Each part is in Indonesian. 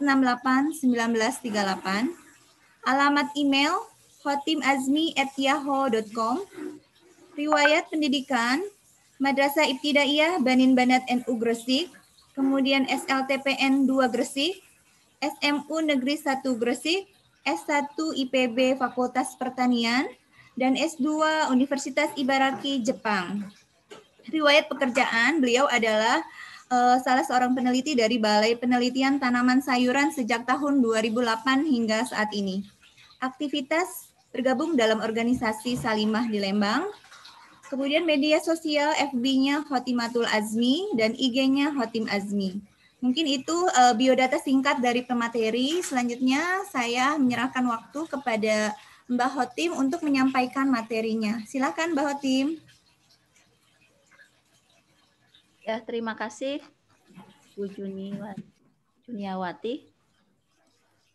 1938, alamat email hotimazmi@yahoo.com riwayat pendidikan Madrasah Ibtidaiyah Banin Banat NU Gresik, kemudian SLTPN 2 Gresik, SMU Negeri 1 Gresik, S1 IPB Fakultas Pertanian, dan S2 Universitas Ibaraki Jepang. Riwayat pekerjaan beliau adalah Eh, salah seorang peneliti dari Balai Penelitian Tanaman Sayuran sejak tahun 2008 hingga saat ini. Aktivitas bergabung dalam organisasi Salimah di Lembang. Kemudian media sosial FB-nya Hotimatul Azmi dan IG-nya Hotim Azmi. Mungkin itu uh, biodata singkat dari pemateri. Selanjutnya saya menyerahkan waktu kepada Mbak Hotim untuk menyampaikan materinya. Silakan Mbak Hotim. Ya, terima kasih Bu Juniwati. Juniawati.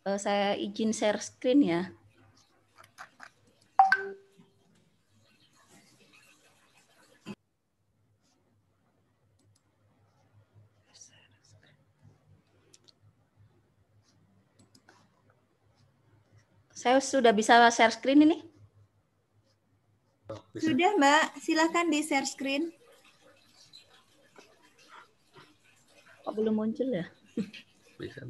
Uh, saya izin share screen ya. Saya sudah bisa share screen ini? Sudah, Mbak. Silakan di share screen. Kok belum muncul ya? Bisa.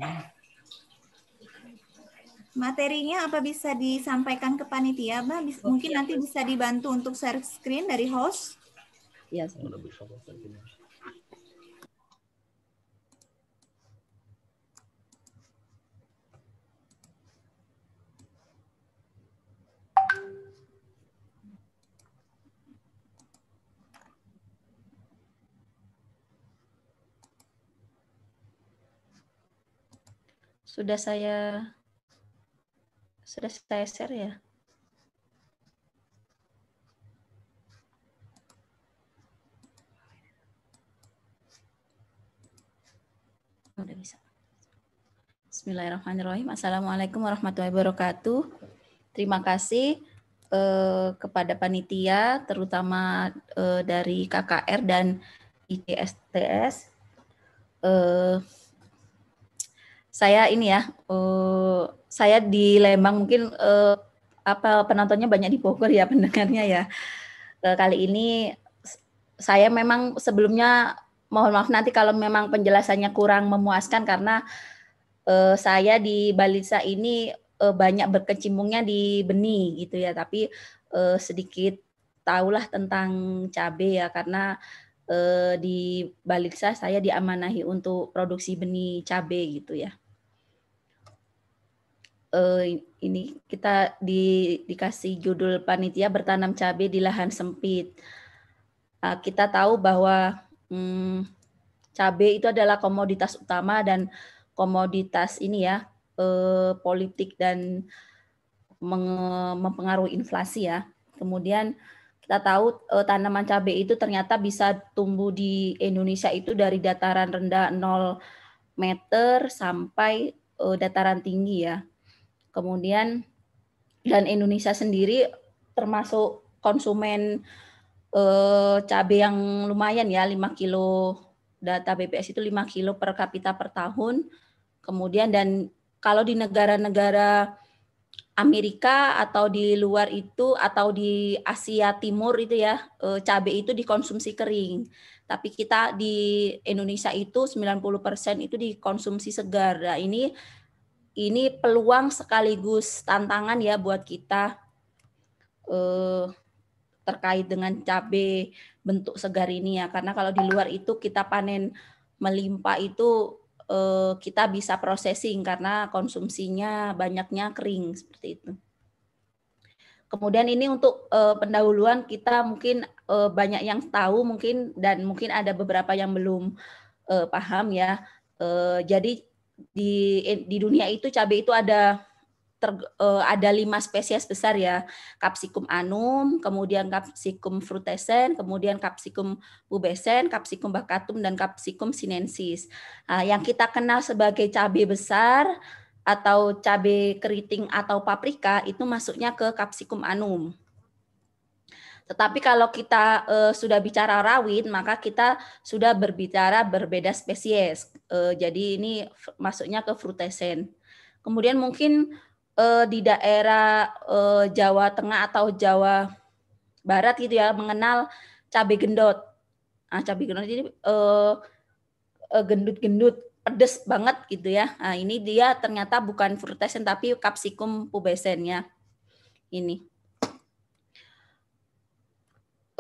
Materinya apa bisa disampaikan ke panitia, Mbak? Mungkin nanti bisa dibantu untuk share screen dari host? Iya. Yes. Sudah saya sudah saya share ya. Udah bisa. Bismillahirrahmanirrahim. Assalamualaikum warahmatullahi wabarakatuh. Terima kasih eh, kepada panitia, terutama eh, dari KKR dan ITSTS. Eh, saya ini ya, uh, saya di Lembang mungkin uh, apa penontonnya banyak di Bogor ya pendengarnya ya. Uh, kali ini saya memang sebelumnya mohon maaf nanti kalau memang penjelasannya kurang memuaskan karena uh, saya di Balisa ini uh, banyak berkecimpungnya di benih gitu ya, tapi uh, sedikit tahulah tentang cabe ya karena di Baliksa saya diamanahi untuk produksi benih cabai gitu ya uh, ini kita di, dikasih judul panitia bertanam cabai di lahan sempit. Uh, kita tahu bahwa um, cabai itu adalah komoditas utama dan komoditas ini ya uh, politik dan mempengaruhi inflasi ya. Kemudian kita tahu uh, tanaman cabai itu ternyata bisa tumbuh di Indonesia itu dari dataran rendah 0 meter sampai dataran tinggi ya. Kemudian dan Indonesia sendiri termasuk konsumen eh, cabai yang lumayan ya 5 kilo data BPS itu 5 kilo per kapita per tahun. Kemudian dan kalau di negara-negara Amerika atau di luar itu atau di Asia Timur itu ya eh, cabai itu dikonsumsi kering. Tapi kita di Indonesia itu 90% itu dikonsumsi segar. Nah, ini ini peluang sekaligus tantangan ya buat kita eh, terkait dengan cabai bentuk segar ini ya karena kalau di luar itu kita panen melimpah itu eh, kita bisa processing karena konsumsinya banyaknya kering seperti itu. Kemudian ini untuk eh, pendahuluan kita mungkin eh, banyak yang tahu mungkin dan mungkin ada beberapa yang belum eh, paham ya. Eh, jadi di eh, di dunia itu cabai itu ada ter, uh, eh, ada lima spesies besar ya capsicum anum kemudian capsicum frutescens kemudian capsicum pubescens capsicum bakatum dan capsicum sinensis uh, yang kita kenal sebagai cabai besar atau cabai keriting atau paprika itu masuknya ke capsicum anum tetapi kalau kita e, sudah bicara rawit, maka kita sudah berbicara berbeda spesies. E, jadi ini masuknya ke frutesen. Kemudian mungkin e, di daerah e, Jawa Tengah atau Jawa Barat gitu ya mengenal cabai gendot. Nah, cabai gendot ini e, gendut-gendut pedes banget gitu ya. Nah, ini dia ternyata bukan frutesen tapi capsicum pubescen ya. Ini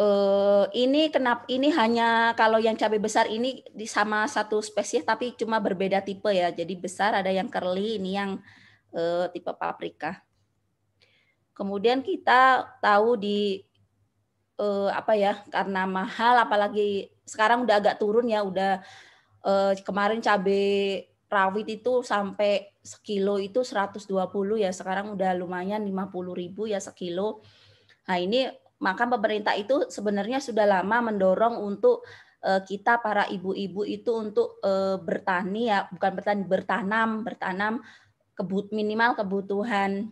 uh, ini kenapa ini hanya kalau yang cabai besar ini di sama satu spesies tapi cuma berbeda tipe ya. Jadi besar ada yang curly ini yang uh, tipe paprika. Kemudian kita tahu di uh, apa ya karena mahal apalagi sekarang udah agak turun ya udah uh, kemarin cabai rawit itu sampai sekilo itu 120 ya sekarang udah lumayan 50.000 ya sekilo. Nah ini maka pemerintah itu sebenarnya sudah lama mendorong untuk eh, kita para ibu-ibu itu untuk eh, bertani ya bukan bertani bertanam bertanam kebut minimal kebutuhan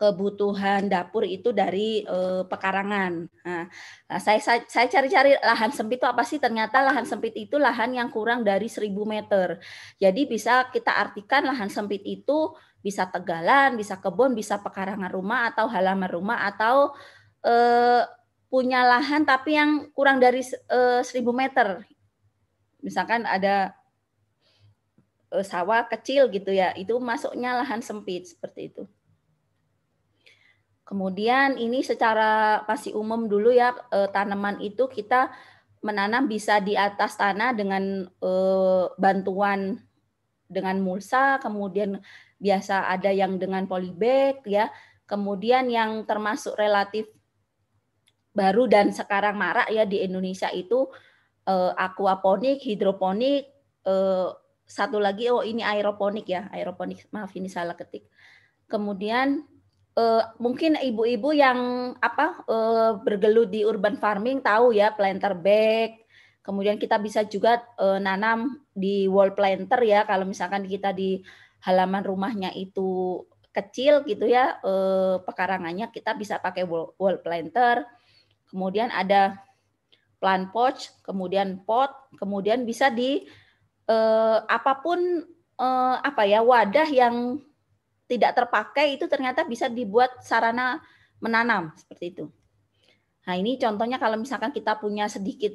kebutuhan dapur itu dari eh, pekarangan. Nah, nah saya saya cari-cari lahan sempit itu apa sih? Ternyata lahan sempit itu lahan yang kurang dari 1000 meter. Jadi bisa kita artikan lahan sempit itu bisa tegalan, bisa kebun, bisa pekarangan rumah atau halaman rumah atau eh, punya lahan tapi yang kurang dari 1000 eh, meter. Misalkan ada eh, sawah kecil gitu ya, itu masuknya lahan sempit seperti itu. Kemudian ini secara pasti umum dulu ya tanaman itu kita menanam bisa di atas tanah dengan bantuan dengan mulsa, kemudian biasa ada yang dengan polybag ya kemudian yang termasuk relatif baru dan sekarang marak ya di Indonesia itu eh, aquaponik, hidroponik, eh, satu lagi oh ini aeroponik ya, aeroponik maaf ini salah ketik. Kemudian eh, mungkin ibu-ibu yang apa eh, bergelut di urban farming tahu ya planter bag. Kemudian kita bisa juga eh, nanam di wall planter ya kalau misalkan kita di halaman rumahnya itu kecil gitu ya eh, pekarangannya kita bisa pakai wall, wall planter kemudian ada plant pot kemudian pot kemudian bisa di eh, apapun eh, apa ya wadah yang tidak terpakai itu ternyata bisa dibuat sarana menanam seperti itu nah ini contohnya kalau misalkan kita punya sedikit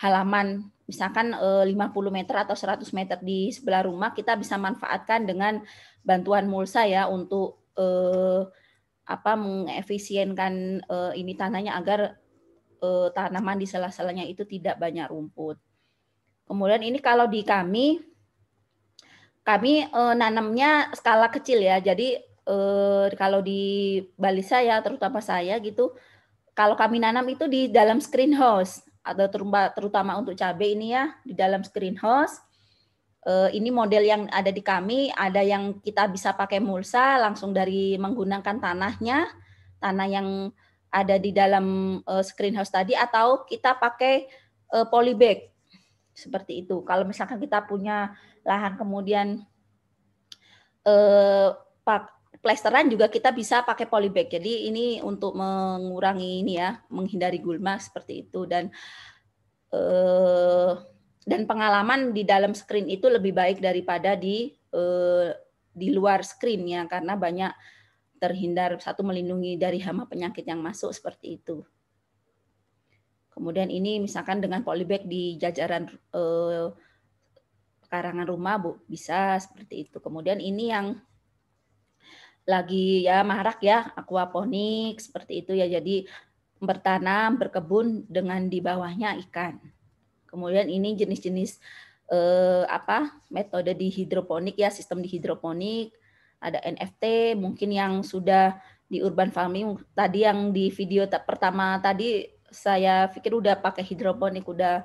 halaman misalkan 50 eh, meter atau 100 meter di sebelah rumah kita bisa manfaatkan dengan bantuan mulsa ya untuk eh, apa mengefisienkan eh, ini tanahnya agar eh, tanaman di sela-selanya itu tidak banyak rumput. Kemudian ini kalau di kami kami eh, nanamnya skala kecil ya. Jadi eh, kalau di Bali saya terutama saya gitu kalau kami nanam itu di dalam screen house atau terutama untuk cabai ini ya di dalam screen house eh, Ini model yang ada di kami, ada yang kita bisa pakai mulsa langsung dari menggunakan tanahnya, tanah yang ada di dalam eh, screen house tadi atau kita pakai eh, polybag seperti itu. Kalau misalkan kita punya lahan kemudian eh, plesteran juga kita bisa pakai polybag. Jadi ini untuk mengurangi ini ya, menghindari gulma seperti itu dan eh, dan pengalaman di dalam screen itu lebih baik daripada di eh, di luar screen ya karena banyak terhindar satu melindungi dari hama penyakit yang masuk seperti itu. Kemudian ini misalkan dengan polybag di jajaran eh, karangan rumah Bu bisa seperti itu. Kemudian ini yang lagi ya marak ya aquaponik seperti itu ya jadi bertanam berkebun dengan di bawahnya ikan kemudian ini jenis-jenis eh, apa metode di hidroponik ya sistem di hidroponik ada NFT mungkin yang sudah di urban farming tadi yang di video pertama tadi saya pikir udah pakai hidroponik udah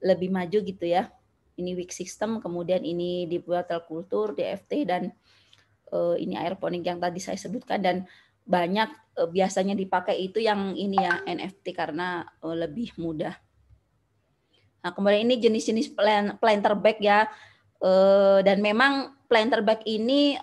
lebih maju gitu ya ini wick system kemudian ini dibuat terkultur DFT dan Eh, ini aeroponik yang tadi saya sebutkan dan banyak eh, biasanya dipakai itu yang ini ya NFT karena eh, lebih mudah. Nah, kemudian ini jenis-jenis planter bag ya. dan memang planter bag ini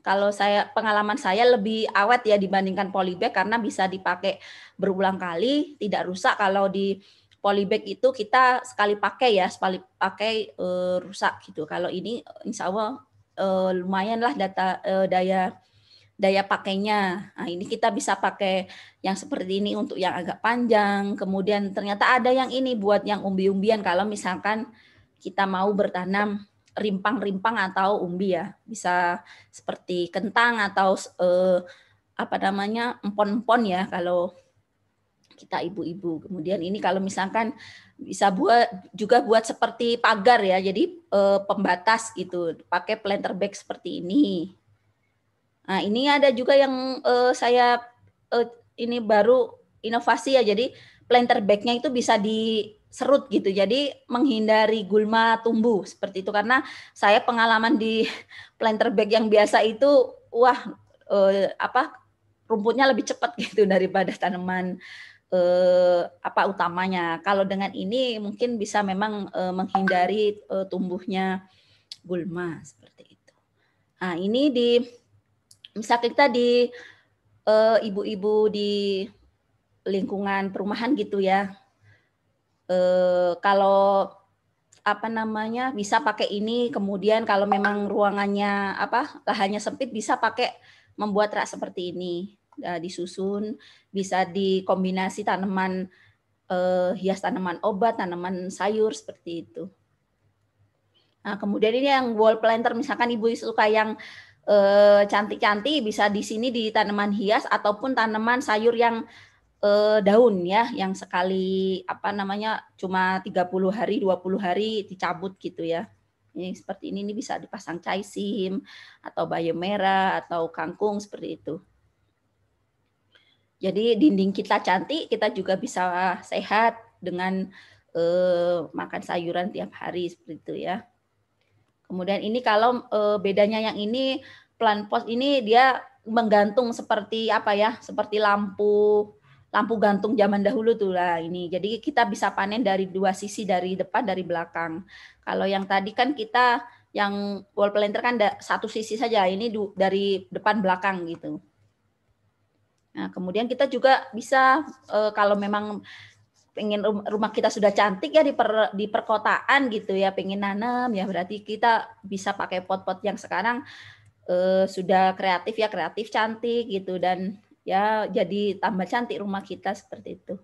kalau saya pengalaman saya lebih awet ya dibandingkan polybag karena bisa dipakai berulang kali, tidak rusak kalau di polybag itu kita sekali pakai ya, sekali pakai rusak gitu. Kalau ini insya Allah uh, lumayan data uh, daya daya pakainya. Nah, ini kita bisa pakai yang seperti ini untuk yang agak panjang. Kemudian ternyata ada yang ini buat yang umbi-umbian kalau misalkan kita mau bertanam rimpang-rimpang atau umbi ya. Bisa seperti kentang atau uh, apa namanya? empon-empon ya kalau kita ibu-ibu. Kemudian ini kalau misalkan bisa buat juga buat seperti pagar ya, jadi e, pembatas gitu, pakai planter bag seperti ini. Nah ini ada juga yang e, saya e, ini baru inovasi ya, jadi planter bagnya itu bisa diserut gitu, jadi menghindari gulma tumbuh seperti itu karena saya pengalaman di planter bag yang biasa itu wah eh, apa rumputnya lebih cepat gitu daripada tanaman eh, apa utamanya. Kalau dengan ini mungkin bisa memang eh, menghindari eh, tumbuhnya gulma seperti itu. Nah, ini di misal kita di eh, ibu-ibu eh, di lingkungan perumahan gitu ya. Eh, kalau apa namanya bisa pakai ini kemudian kalau memang ruangannya apa lahannya sempit bisa pakai membuat rak seperti ini uh, disusun, bisa dikombinasi tanaman uh, hias tanaman obat, tanaman sayur seperti itu. Nah, kemudian ini yang wall planter misalkan ibu suka yang eh, cantik-cantik bisa di sini di tanaman hias ataupun tanaman sayur yang uh, daun ya yang sekali apa namanya cuma 30 hari 20 hari dicabut gitu ya. Ini seperti ini ini bisa dipasang caisim atau bayam merah atau kangkung seperti itu. Jadi dinding kita cantik, kita juga bisa sehat dengan eh, makan sayuran tiap hari seperti itu ya. Kemudian ini kalau eh, bedanya yang ini plan pos ini dia menggantung seperti apa ya? Seperti lampu lampu gantung zaman dahulu tuh lah ini. Jadi kita bisa panen dari dua sisi dari depan dari belakang. Kalau yang tadi kan kita yang wall planter kan satu sisi saja, ini dari depan belakang gitu. Nah, kemudian kita juga bisa uh, kalau memang pengen rumah kita sudah cantik ya di per, di perkotaan gitu ya, pengen nanam ya berarti kita bisa pakai pot-pot yang sekarang uh, sudah kreatif ya, kreatif cantik gitu dan ya jadi tambah cantik rumah kita seperti itu.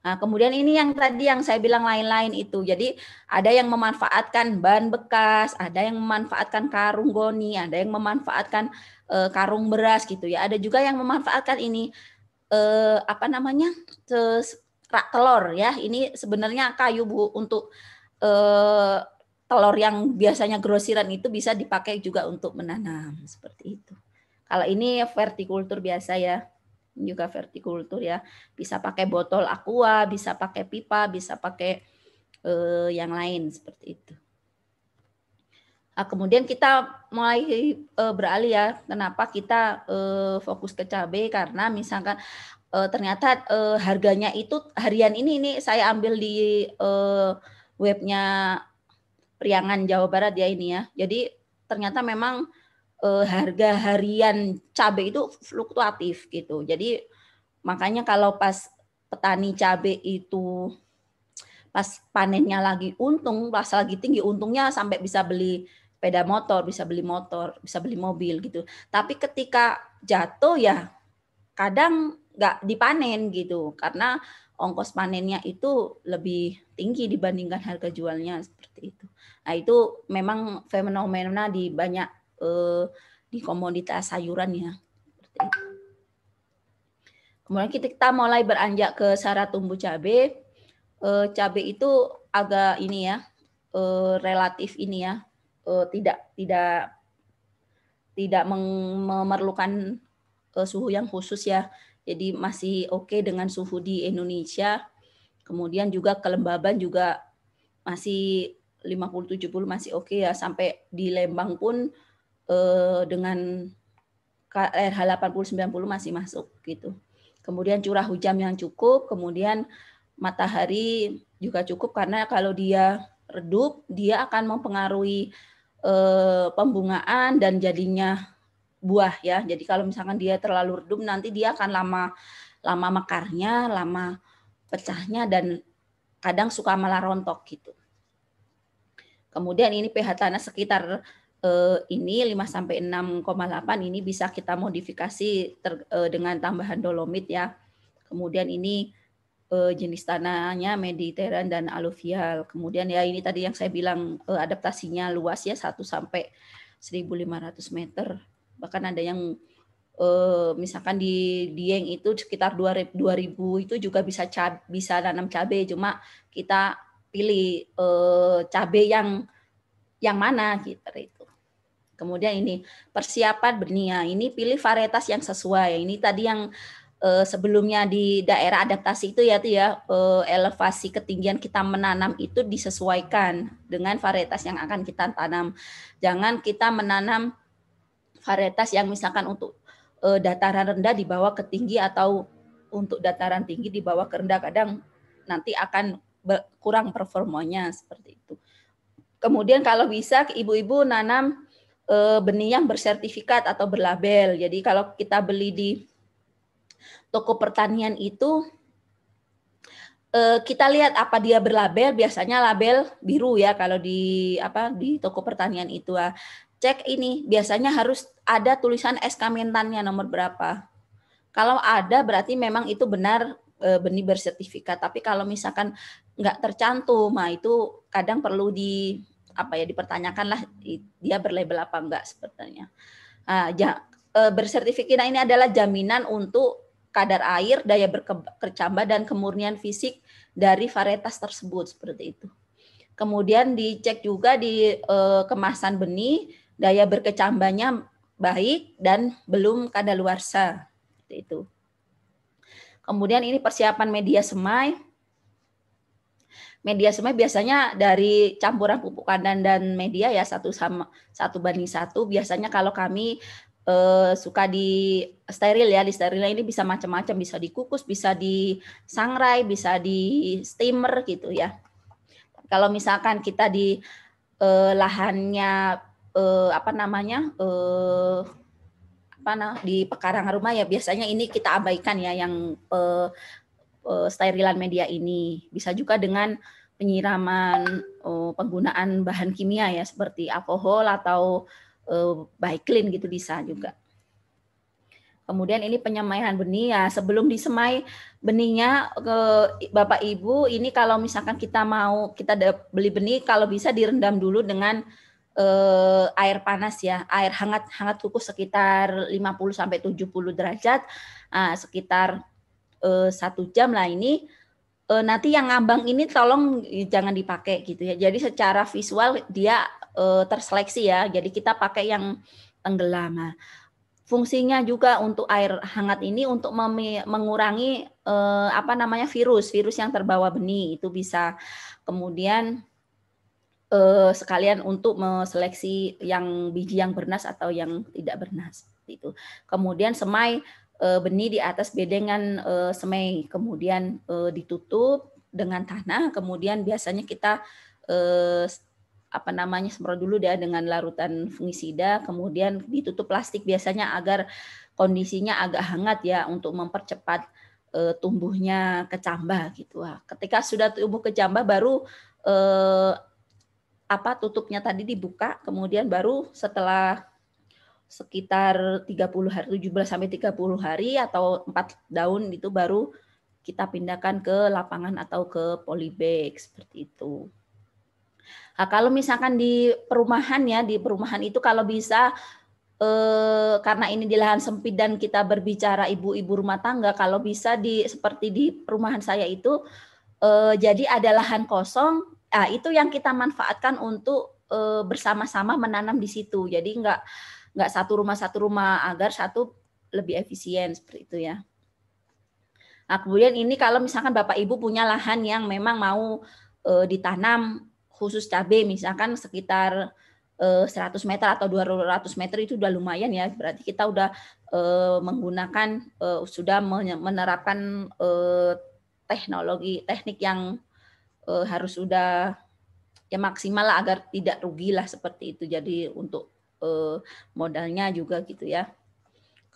Nah, kemudian ini yang tadi yang saya bilang lain-lain itu. Jadi ada yang memanfaatkan bahan bekas, ada yang memanfaatkan karung goni, ada yang memanfaatkan uh, karung beras gitu ya. Ada juga yang memanfaatkan ini uh, apa namanya rak telur ya. Ini sebenarnya kayu bu untuk uh, telur yang biasanya grosiran itu bisa dipakai juga untuk menanam seperti itu. Kalau ini vertikultur biasa ya juga vertikultur ya bisa pakai botol aqua bisa pakai pipa bisa pakai eh, yang lain seperti itu Nah, kemudian kita mulai e, beralih ya, kenapa kita e, fokus ke cabai karena misalkan e, ternyata e, harganya itu harian ini ini saya ambil di e, webnya Priangan Jawa Barat ya ini ya. Jadi ternyata memang e, harga harian cabai itu fluktuatif gitu. Jadi makanya kalau pas petani cabai itu pas panennya lagi untung, pas lagi tinggi untungnya sampai bisa beli sepeda motor, bisa beli motor, bisa beli mobil gitu. Tapi ketika jatuh ya kadang nggak dipanen gitu karena ongkos panennya itu lebih tinggi dibandingkan harga jualnya seperti itu. Nah itu memang fenomena di banyak eh, di komoditas sayuran ya. Kemudian kita mulai beranjak ke cara tumbuh cabai. Eh, cabai itu agak ini ya eh, relatif ini ya uh, tidak tidak tidak memerlukan uh, suhu yang khusus ya. Jadi masih oke okay dengan suhu di Indonesia. Kemudian juga kelembaban juga masih 50 70 masih oke okay ya sampai di Lembang pun uh, dengan KRH 80 90 masih masuk gitu. Kemudian curah hujan yang cukup, kemudian matahari juga cukup karena kalau dia redup, dia akan mempengaruhi eh, pembungaan dan jadinya buah ya. Jadi kalau misalkan dia terlalu redup nanti dia akan lama lama mekarnya, lama pecahnya dan kadang suka malah rontok gitu. Kemudian ini pH tanah sekitar eh, ini 5 sampai 6,8 ini bisa kita modifikasi ter, eh, dengan tambahan dolomit ya. Kemudian ini Eh, jenis tanahnya mediteran dan aluvial. Kemudian ya ini tadi yang saya bilang eh, adaptasinya luas ya 1 sampai 1500 meter. Bahkan ada yang eh, misalkan di Dieng itu sekitar 2000 itu juga bisa cab, bisa tanam cabe cuma kita pilih cabe yang yang mana gitu itu. Kemudian ini persiapan benih. ini pilih varietas yang sesuai. Ini tadi yang eh, sebelumnya di daerah adaptasi itu ya tuh ya eh, elevasi ketinggian kita menanam itu disesuaikan dengan varietas yang akan kita tanam. Jangan kita menanam varietas yang misalkan untuk eh, dataran rendah dibawa ke tinggi atau untuk dataran tinggi dibawa ke rendah kadang nanti akan kurang performanya seperti itu. Kemudian kalau bisa ibu-ibu nanam eh, benih yang bersertifikat atau berlabel. Jadi kalau kita beli di Toko pertanian itu eh, kita lihat apa dia berlabel biasanya label biru ya kalau di apa di toko pertanian itu ah. cek ini biasanya harus ada tulisan SK mentannya nomor berapa kalau ada berarti memang itu benar eh, benih bersertifikat tapi kalau misalkan nggak tercantum nah itu kadang perlu di apa ya dipertanyakan lah dia berlabel apa enggak sepertinya nah, eh, bersertifikat ini adalah jaminan untuk kadar air, daya berkecambah dan kemurnian fisik dari varietas tersebut seperti itu. Kemudian dicek juga di eh, kemasan benih, daya berkecambahnya baik dan belum kadaluarsa. Seperti itu. Kemudian ini persiapan media semai. Media semai biasanya dari campuran pupuk kandang dan media ya satu sama satu banding satu. Biasanya kalau kami uh, suka di steril ya di sterilnya ini bisa macam-macam bisa dikukus bisa di sangrai bisa di steamer gitu ya kalau misalkan kita di uh, lahannya uh, apa namanya uh, apa nah, di pekarangan rumah ya biasanya ini kita abaikan ya yang uh, uh, sterilan media ini bisa juga dengan penyiraman uh, penggunaan bahan kimia ya seperti alkohol atau Eh, by clean gitu bisa juga. Kemudian ini penyemaian benih ya. Sebelum disemai benihnya ke Bapak Ibu, ini kalau misalkan kita mau kita beli benih kalau bisa direndam dulu dengan eh, air panas ya, air hangat hangat kukus sekitar 50 sampai 70 derajat, nah, eh, sekitar satu eh, jam lah ini uh, nanti yang ngambang ini tolong jangan dipakai gitu ya. Jadi secara visual dia uh, terseleksi ya. Jadi kita pakai yang tenggelam. Nah, fungsinya juga untuk air hangat ini untuk mengurangi uh, apa namanya virus virus yang terbawa benih itu bisa kemudian uh, sekalian untuk seleksi yang biji yang bernas atau yang tidak bernas itu kemudian semai Eh, benih di atas bedengan eh, semai, kemudian eh, ditutup dengan tanah, kemudian biasanya kita apa namanya semprot dulu ya dengan larutan fungisida, kemudian ditutup plastik biasanya agar kondisinya agak hangat ya untuk mempercepat tumbuhnya kecambah gitu. ketika sudah tumbuh kecambah baru apa tutupnya tadi dibuka, kemudian baru setelah sekitar 30 hari 17 sampai 30 hari atau 4 daun itu baru kita pindahkan ke lapangan atau ke polybag seperti itu. Nah, kalau misalkan di perumahan ya, di perumahan itu kalau bisa eh, karena ini di lahan sempit dan kita berbicara ibu-ibu rumah tangga, kalau bisa di seperti di perumahan saya itu eh, jadi ada lahan kosong, nah, itu yang kita manfaatkan untuk eh, bersama-sama menanam di situ. Jadi enggak nggak satu rumah satu rumah agar satu lebih efisien seperti itu ya. Nah, kemudian ini kalau misalkan Bapak Ibu punya lahan yang memang mau e, ditanam khusus cabai misalkan sekitar e, eh, 100 meter atau 200 meter itu sudah lumayan ya. Berarti kita udah e, menggunakan e, sudah menerapkan e, teknologi teknik yang e, harus sudah ya maksimal lah agar tidak rugi lah seperti itu. Jadi untuk eh, modalnya juga gitu ya.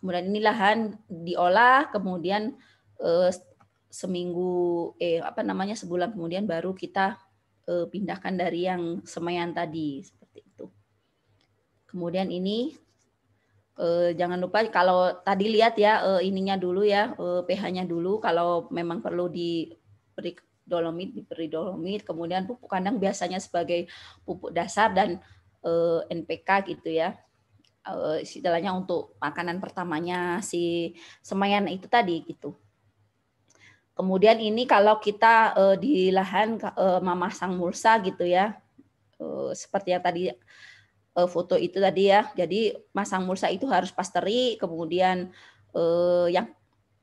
Kemudian ini lahan diolah, kemudian eh, seminggu eh apa namanya sebulan kemudian baru kita eh, pindahkan dari yang semayan tadi seperti itu. Kemudian ini eh, jangan lupa kalau tadi lihat ya eh, ininya dulu ya eh, pH-nya dulu kalau memang perlu diberi dolomit diperi dolomit kemudian pupuk kandang biasanya sebagai pupuk dasar dan eh, NPK gitu ya eh, istilahnya untuk makanan pertamanya si semayan itu tadi gitu kemudian ini kalau kita eh, di lahan eh, sang mulsa gitu ya eh, seperti yang tadi eh, foto itu tadi ya jadi masang mulsa itu harus pasteri kemudian eh, yang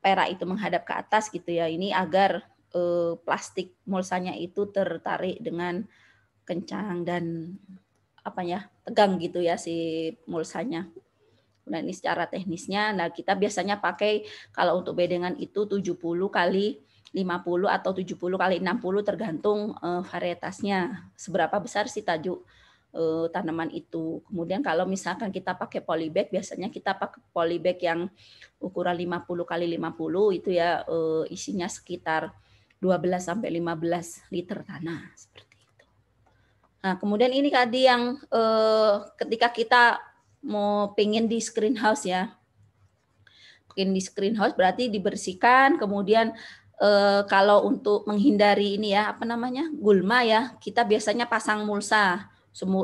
perak itu menghadap ke atas gitu ya. Ini agar eh, plastik mulsanya itu tertarik dengan kencang dan apanya tegang gitu ya si mulsanya. Nah ini secara teknisnya, nah kita biasanya pakai kalau untuk bedengan itu 70 kali 50 atau 70 kali 60 tergantung uh, varietasnya seberapa besar si tajuk uh, tanaman itu. Kemudian kalau misalkan kita pakai polybag biasanya kita pakai polybag yang ukuran 50 kali 50 itu ya uh, isinya sekitar 12 sampai 15 liter tanah seperti Nah, kemudian ini tadi yang eh, ketika kita mau pengen di screen house ya. Pengen di screen house berarti dibersihkan, kemudian eh, kalau untuk menghindari ini ya, apa namanya? gulma ya, kita biasanya pasang mulsa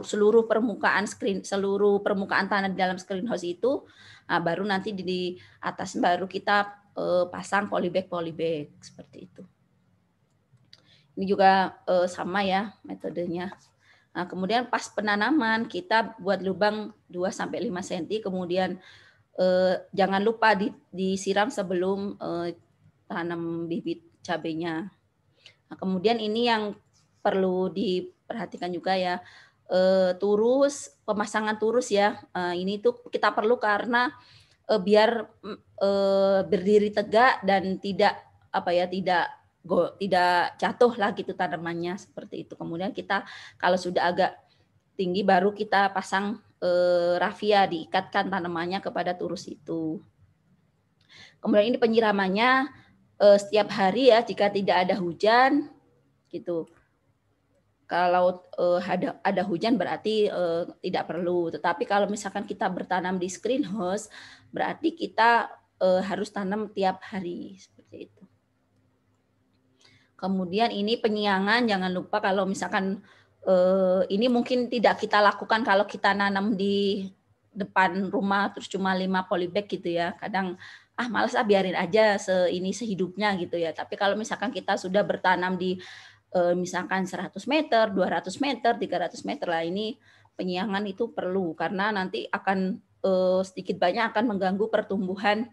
seluruh permukaan screen seluruh permukaan tanah di dalam screen house itu nah, baru nanti di, atas baru kita eh, pasang polybag polybag seperti itu. Ini juga eh, sama ya metodenya. Nah, kemudian pas penanaman kita buat lubang 2 sampai 5 cm, kemudian eh, jangan lupa di, disiram sebelum eh, tanam bibit cabenya. Nah, kemudian ini yang perlu diperhatikan juga ya eh, turus, pemasangan turus ya. Eh, ini tuh kita perlu karena eh, biar mm, eh, berdiri tegak dan tidak apa ya, tidak go, tidak jatuh lah gitu tanamannya seperti itu. Kemudian kita kalau sudah agak tinggi baru kita pasang eh, rafia diikatkan tanamannya kepada turus itu. Kemudian ini penyiramannya eh, setiap hari ya jika tidak ada hujan gitu kalau eh, ada ada hujan berarti eh, tidak perlu. Tetapi kalau misalkan kita bertanam di screen house berarti kita eh, harus tanam tiap hari seperti itu. Kemudian ini penyiangan jangan lupa kalau misalkan eh, ini mungkin tidak kita lakukan kalau kita nanam di depan rumah terus cuma lima polybag gitu ya. Kadang ah malas ah biarin aja se ini sehidupnya gitu ya. Tapi kalau misalkan kita sudah bertanam di eh, misalkan 100 meter, 200 meter, 300 meter lah ini penyiangan itu perlu karena nanti akan eh, sedikit banyak akan mengganggu pertumbuhan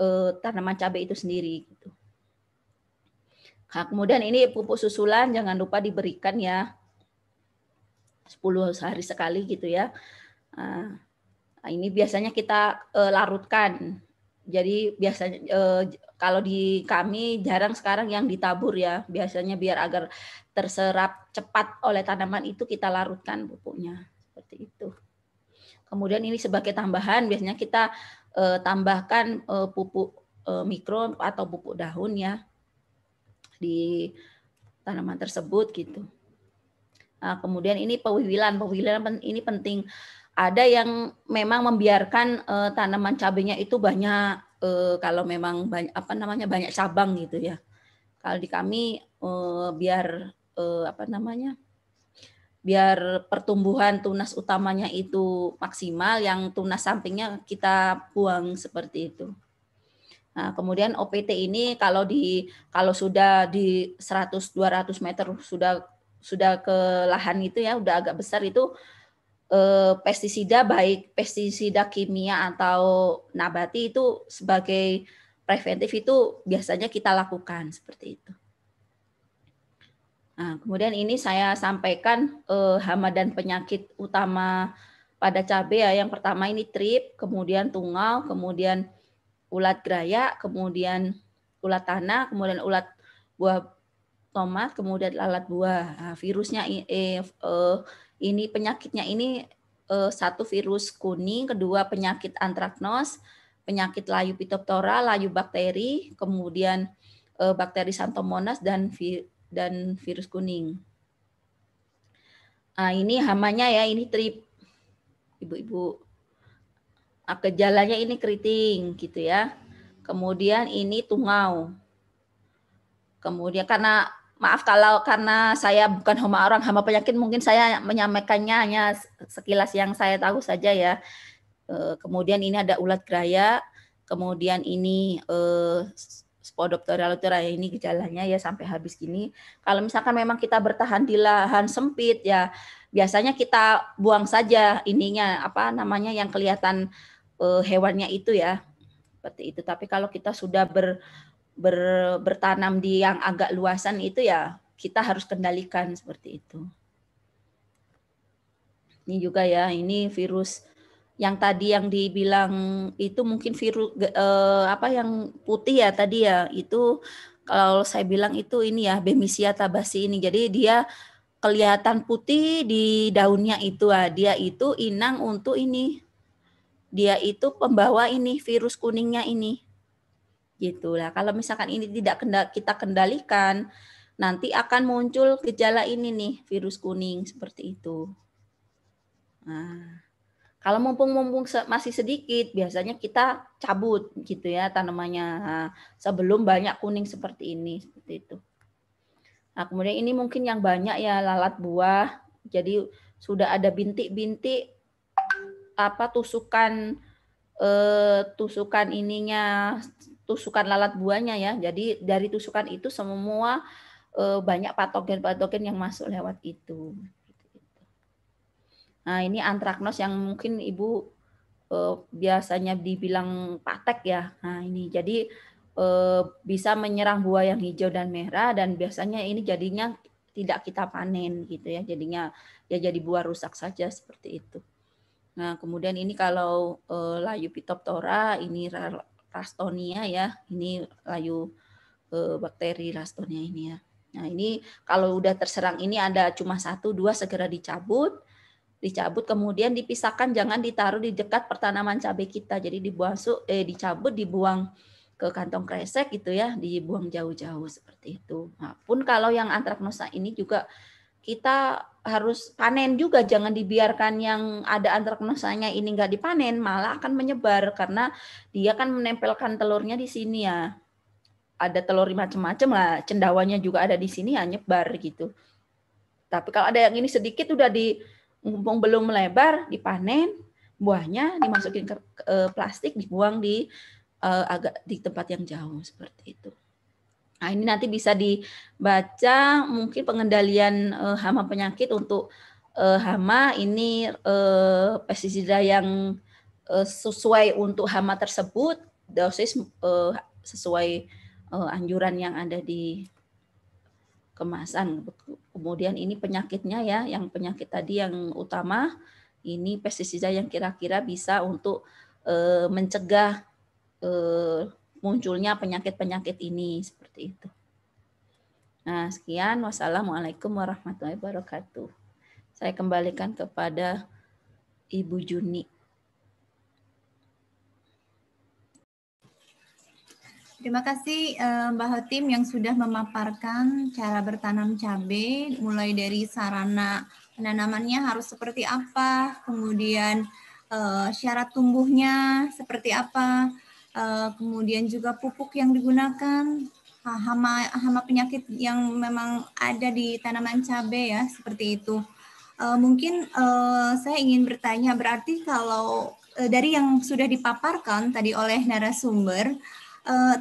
eh, tanaman cabai itu sendiri gitu. Nah, kemudian ini pupuk susulan jangan lupa diberikan ya 10 hari sekali gitu ya. Nah, ini biasanya kita uh, larutkan. Jadi biasanya uh, kalau di kami jarang sekarang yang ditabur ya. Biasanya biar agar terserap cepat oleh tanaman itu kita larutkan pupuknya seperti itu. Kemudian ini sebagai tambahan biasanya kita uh, tambahkan uh, pupuk uh, mikro atau pupuk daun ya di tanaman tersebut gitu. Nah, kemudian ini pewiwilan, pewiwilan ini penting. Ada yang memang membiarkan uh, tanaman cabenya itu banyak uh, kalau memang banyak apa namanya banyak cabang gitu ya. Kalau di kami uh, biar apa namanya? biar pertumbuhan tunas utamanya itu maksimal, yang tunas sampingnya kita buang seperti itu. Nah, kemudian OPT ini kalau di kalau sudah di 100 200 meter sudah sudah ke lahan itu ya udah agak besar itu eh, pestisida baik pestisida kimia atau nabati itu sebagai preventif itu biasanya kita lakukan seperti itu. Nah, kemudian ini saya sampaikan eh, hama dan penyakit utama pada cabai ya. Yang pertama ini trip, kemudian tungau, kemudian ulat geraya, kemudian ulat tanah, kemudian ulat buah tomat, kemudian lalat buah. Nah, virusnya eh, eh, ini penyakitnya ini eh, satu virus kuning, kedua penyakit antraknos, penyakit layu pitoptora, layu bakteri, kemudian eh, bakteri santomonas dan vi, dan virus kuning. Nah, ini hamanya ya, ini trip ibu-ibu Ah, gejalanya ini keriting gitu ya. Kemudian ini tungau. Kemudian karena maaf kalau karena saya bukan hama orang hama penyakit mungkin saya menyampaikannya hanya sekilas yang saya tahu saja ya. Eh, kemudian ini ada ulat geraya, kemudian ini eh, spodoptera lutera ya, ini gejalanya ya sampai habis gini. Kalau misalkan memang kita bertahan di lahan sempit ya biasanya kita buang saja ininya apa namanya yang kelihatan uh, hewannya itu ya seperti itu tapi kalau kita sudah ber, ber bertanam di yang agak luasan itu ya kita harus kendalikan seperti itu ini juga ya ini virus yang tadi yang dibilang itu mungkin virus eh, apa yang putih ya tadi ya itu kalau saya bilang itu ini ya bemisia tabasi ini jadi dia kelihatan putih di daunnya itu ah dia itu inang untuk ini dia itu pembawa ini virus kuningnya ini. Gitulah. Kalau misalkan ini tidak kita kendalikan, nanti akan muncul gejala ini nih, virus kuning seperti itu. Nah, kalau mumpung-mumpung masih sedikit, biasanya kita cabut gitu ya tanamannya nah, sebelum banyak kuning seperti ini, seperti itu. Nah, kemudian ini mungkin yang banyak ya lalat buah. Jadi sudah ada bintik-bintik apa tusukan eh, tusukan ininya tusukan lalat buahnya ya. Jadi dari tusukan itu semua eh, banyak patogen-patogen yang masuk lewat itu. Nah, ini antraknos yang mungkin Ibu eh, biasanya dibilang patek ya. Nah, ini jadi eh, bisa menyerang buah yang hijau dan merah dan biasanya ini jadinya tidak kita panen gitu ya. Jadinya ya jadi buah rusak saja seperti itu. Nah, kemudian ini kalau uh, layu Pitoptora, ini Rastonia ya, ini layu uh, bakteri Rastonia ini ya. Nah, ini kalau udah terserang ini ada cuma satu, dua segera dicabut. Dicabut kemudian dipisahkan jangan ditaruh di dekat pertanaman cabai kita. Jadi dibuang eh dicabut dibuang ke kantong kresek gitu ya, dibuang jauh-jauh seperti itu. Nah, pun kalau yang antraknosa ini juga kita harus panen juga jangan dibiarkan yang ada antraknosanya ini enggak dipanen malah akan menyebar karena dia kan menempelkan telurnya di sini ya ada telur macam-macam lah cendawanya juga ada di sini ya nyebar gitu tapi kalau ada yang ini sedikit udah di mumpung belum melebar dipanen buahnya dimasukin ke, eh, plastik dibuang di eh, agak di tempat yang jauh seperti itu Nah, ini nanti bisa dibaca mungkin pengendalian eh, hama penyakit untuk eh, hama ini eh, pestisida yang sesuai untuk hama tersebut, dosis sesuai anjuran yang ada di kemasan. Kemudian ini penyakitnya ya, yang penyakit tadi yang utama ini pestisida yang kira-kira bisa untuk mencegah munculnya penyakit-penyakit ini seperti itu. Nah, sekian. Wassalamualaikum warahmatullahi wabarakatuh. Saya kembalikan kepada Ibu Juni. Terima kasih eh, Mbak Hotim yang sudah memaparkan cara bertanam cabai, mulai dari sarana penanamannya harus seperti apa, kemudian eh, syarat tumbuhnya seperti apa, Eh, kemudian juga pupuk yang digunakan, hama hama penyakit yang memang ada di tanaman cabai ya seperti itu. Eh, mungkin eh, saya ingin bertanya berarti kalau dari yang sudah dipaparkan tadi oleh narasumber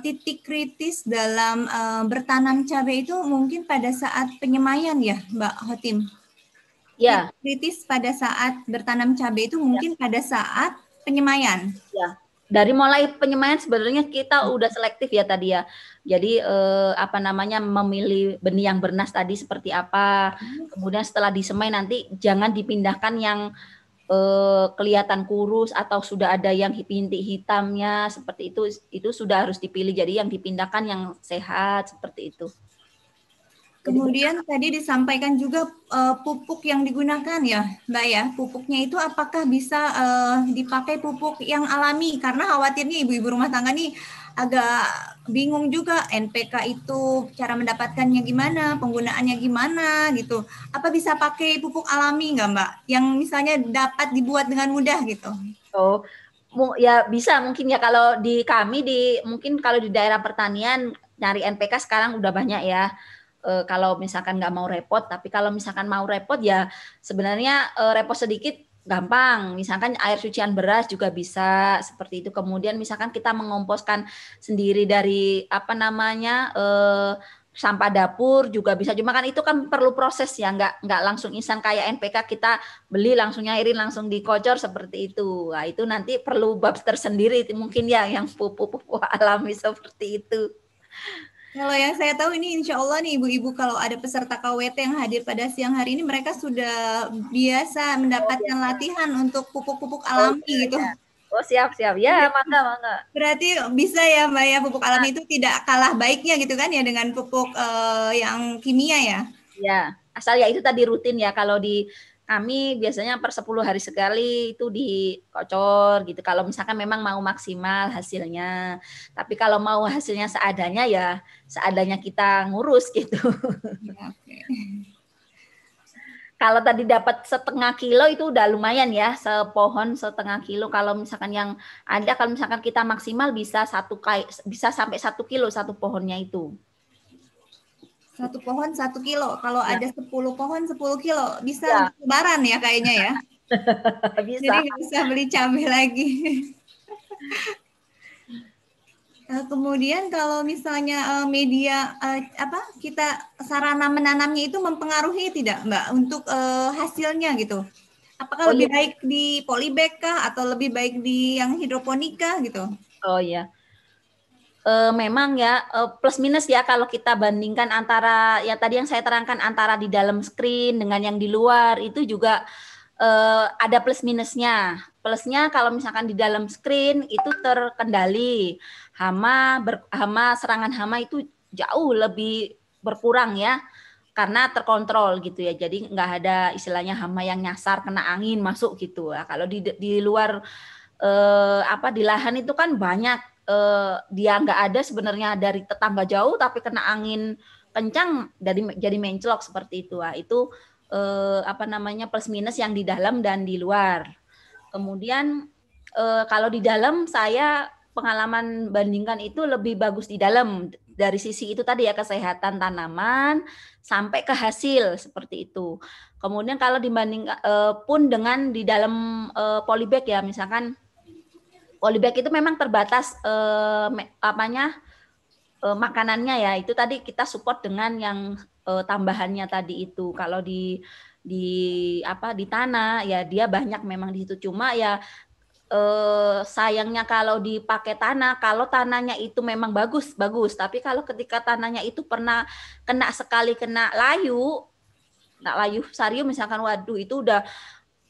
titik kritis dalam bertanam cabai itu mungkin pada saat penyemaian ya Mbak Hotim. Ya. Titik kritis pada saat bertanam cabai itu mungkin ya. pada saat penyemaian. Ya dari mulai penyemaian sebenarnya kita udah selektif ya tadi ya. Jadi eh, apa namanya memilih benih yang bernas tadi seperti apa. Hmm. Kemudian setelah disemai nanti jangan dipindahkan yang eh, kelihatan kurus atau sudah ada yang bintik hitamnya seperti itu itu sudah harus dipilih. Jadi yang dipindahkan yang sehat seperti itu. Kemudian tadi disampaikan juga uh, pupuk yang digunakan ya, Mbak ya. Pupuknya itu apakah bisa uh, dipakai pupuk yang alami? Karena khawatirnya ibu-ibu rumah tangga nih agak bingung juga NPK itu cara mendapatkannya gimana, penggunaannya gimana gitu. Apa bisa pakai pupuk alami nggak Mbak? Yang misalnya dapat dibuat dengan mudah gitu? Oh, ya bisa mungkin ya kalau di kami di mungkin kalau di daerah pertanian nyari NPK sekarang udah banyak ya e, kalau misalkan nggak mau repot, tapi kalau misalkan mau repot ya sebenarnya e, repot sedikit gampang. Misalkan air cucian beras juga bisa seperti itu. Kemudian misalkan kita mengomposkan sendiri dari apa namanya e, sampah dapur juga bisa. Cuma kan itu kan perlu proses ya, nggak nggak langsung instan kayak NPK kita beli langsung nyairin langsung dikocor seperti itu. Nah, itu nanti perlu bab tersendiri mungkin ya yang pupuk-pupuk alami seperti itu. Kalau yang saya tahu ini insya Allah nih ibu-ibu kalau ada peserta KWT yang hadir pada siang hari ini mereka sudah biasa mendapatkan latihan untuk pupuk-pupuk oh, alami iya, gitu. Iya. oh, gitu. Ya. Oh siap siap ya mangga mangga. Berarti bisa ya mbak ya pupuk alami iya. itu tidak kalah baiknya gitu kan ya dengan pupuk uh, yang kimia ya? Ya asal ya itu tadi rutin ya kalau di kami biasanya per 10 hari sekali itu dikocor gitu. Kalau misalkan memang mau maksimal hasilnya. Tapi kalau mau hasilnya seadanya ya seadanya kita ngurus gitu. Iya, kalau tadi dapat setengah kilo itu udah lumayan ya, sepohon setengah kilo. Kalau misalkan yang ada, kalau misalkan kita maksimal bisa satu bisa sampai satu kilo satu pohonnya itu satu pohon satu kilo. Kalau ya. ada sepuluh pohon sepuluh kilo bisa ya. lebaran ya kayaknya ya. bisa. Jadi nggak bisa beli cabai lagi. nah, Kemudian kalau misalnya eh, media eh, apa kita sarana menanamnya itu mempengaruhi tidak Mbak untuk hasilnya gitu? Apakah lebih baik di polybag kah atau lebih baik di yang hidroponika gitu? Oh ya uh, memang ya uh, plus minus ya kalau kita bandingkan antara ya tadi yang saya terangkan antara di dalam screen dengan yang di luar itu juga uh, ada plus minusnya. Plusnya kalau misalkan di dalam screen itu terkendali. Hama ber, hama serangan hama itu jauh lebih berkurang ya karena terkontrol gitu ya jadi nggak ada istilahnya hama yang nyasar kena angin masuk gitu ya. kalau di di luar eh, apa di lahan itu kan banyak uh, dia nggak ada sebenarnya dari tetangga jauh tapi kena angin kencang dari jadi menclok seperti itu ah itu uh, apa namanya plus minus yang di dalam dan di luar kemudian uh, kalau di dalam saya pengalaman bandingkan itu lebih bagus di dalam dari sisi itu tadi ya kesehatan tanaman sampai ke hasil seperti itu kemudian kalau dibanding pun dengan di dalam polybag ya misalkan Polybag itu memang terbatas eh, apanya eh, makanannya ya. Itu tadi kita support dengan yang eh, tambahannya tadi itu. Kalau di di apa di tanah ya dia banyak memang di situ cuma ya eh, sayangnya kalau dipakai tanah, kalau tanahnya itu memang bagus, bagus. Tapi kalau ketika tanahnya itu pernah kena sekali kena layu, kena layu sariu misalkan waduh itu udah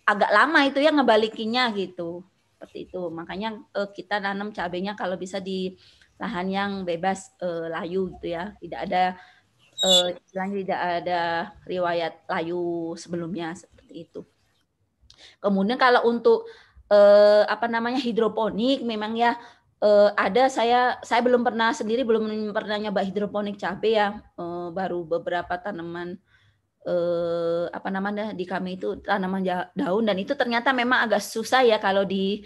agak lama itu ya ngebalikinya gitu seperti itu. Makanya uh, kita nanam cabenya kalau bisa di lahan yang bebas uh, layu gitu ya. Tidak ada uh, tidak ada riwayat layu sebelumnya seperti itu. Kemudian kalau untuk uh, apa namanya hidroponik memang ya uh, ada saya saya belum pernah sendiri belum pernah nyoba hidroponik cabe ya Uh, baru beberapa tanaman eh, apa namanya di kami itu tanaman daun dan itu ternyata memang agak susah ya kalau di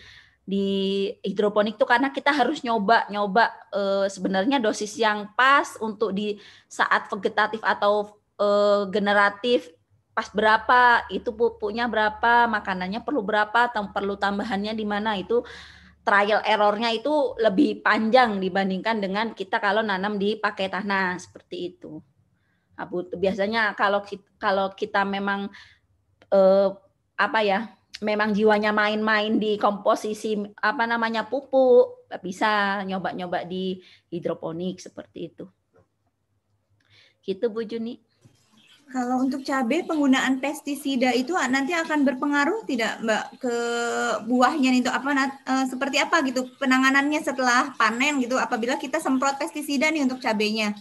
di hidroponik tuh karena kita harus nyoba nyoba eh, sebenarnya dosis yang pas untuk di saat vegetatif atau eh, generatif pas berapa itu pupuknya berapa makanannya perlu berapa atau perlu tambahannya di mana itu trial errornya itu lebih panjang dibandingkan dengan kita kalau nanam di pakai tanah seperti itu biasanya kalau kita, kalau kita memang eh, apa ya memang jiwanya main-main di komposisi apa namanya pupuk bisa nyoba-nyoba di hidroponik seperti itu gitu Bu Juni kalau untuk cabai penggunaan pestisida itu nanti akan berpengaruh tidak Mbak ke buahnya itu apa eh, seperti apa gitu penanganannya setelah panen gitu apabila kita semprot pestisida nih untuk cabenya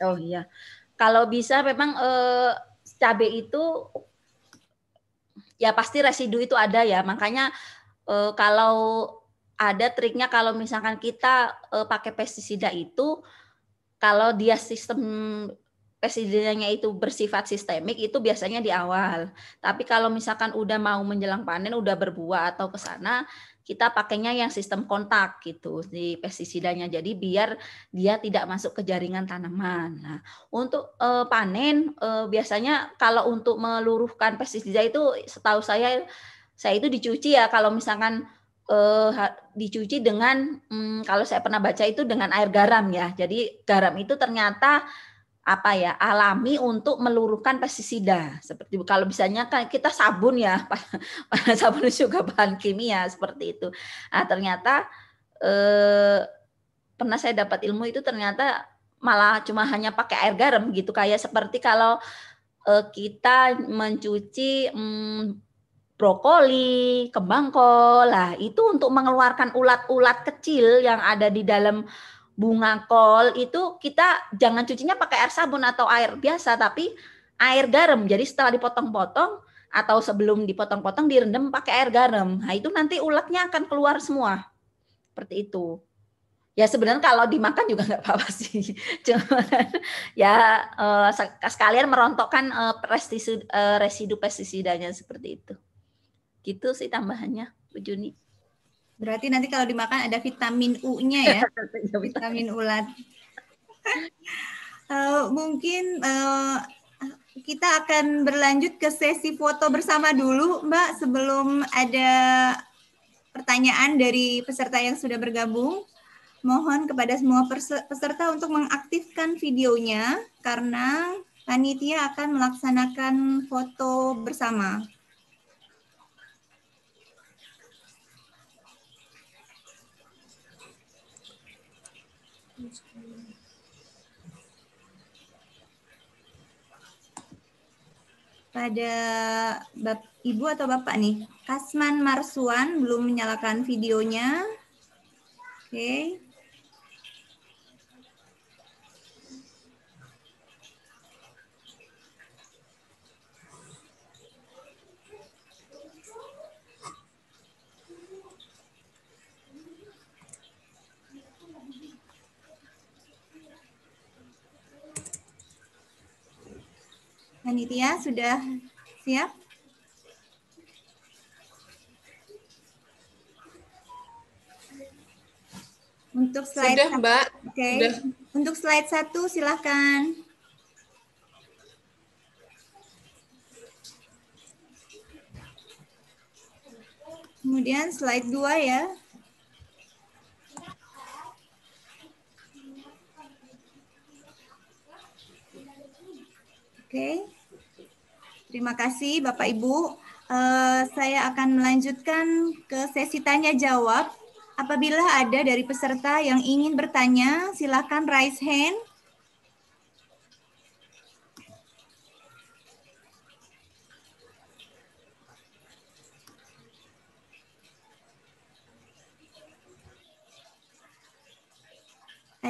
Oh iya kalau bisa memang eh, cabai itu ya pasti residu itu ada ya. Makanya eh, kalau ada triknya kalau misalkan kita eh, pakai pestisida itu kalau dia sistem pestisidanya itu bersifat sistemik itu biasanya di awal. Tapi kalau misalkan udah mau menjelang panen, udah berbuah atau ke sana, kita pakainya yang sistem kontak gitu di pestisidanya. Jadi biar dia tidak masuk ke jaringan tanaman. Nah, untuk eh, panen eh, biasanya kalau untuk meluruhkan pestisida itu setahu saya saya itu dicuci ya kalau misalkan eh, dicuci dengan hmm, kalau saya pernah baca itu dengan air garam ya. Jadi garam itu ternyata apa ya alami untuk meluruhkan pestisida seperti kalau misalnya kan kita sabun ya sabun juga bahan kimia seperti itu nah, ternyata eh, pernah saya dapat ilmu itu ternyata malah cuma hanya pakai air garam gitu kayak seperti kalau eh, kita mencuci hmm, brokoli kembang kol lah itu untuk mengeluarkan ulat-ulat kecil yang ada di dalam bunga kol itu kita jangan cucinya pakai air sabun atau air biasa tapi air garam. Jadi setelah dipotong-potong atau sebelum dipotong-potong direndam pakai air garam. Nah, itu nanti ulatnya akan keluar semua. Seperti itu. Ya sebenarnya kalau dimakan juga nggak apa-apa sih. Cuman ya eh, sekalian merontokkan eh, residu, eh, residu pestisidanya seperti itu. Gitu sih tambahannya, Bu Juni. Berarti nanti kalau dimakan ada vitamin U-nya ya, vitamin ulat. uh, mungkin uh, kita akan berlanjut ke sesi foto bersama dulu, Mbak, sebelum ada pertanyaan dari peserta yang sudah bergabung. Mohon kepada semua peserta untuk mengaktifkan videonya karena panitia akan melaksanakan foto bersama. pada bap, ibu atau bapak nih. Kasman Marsuan belum menyalakan videonya. Oke. Okay. Panitia sudah siap? Untuk slide sudah, Mbak. Oke. Okay. Untuk slide satu silahkan. Kemudian slide dua ya. Oke. Terima kasih Bapak Ibu. Uh, saya akan melanjutkan ke sesi tanya jawab. Apabila ada dari peserta yang ingin bertanya, silakan raise hand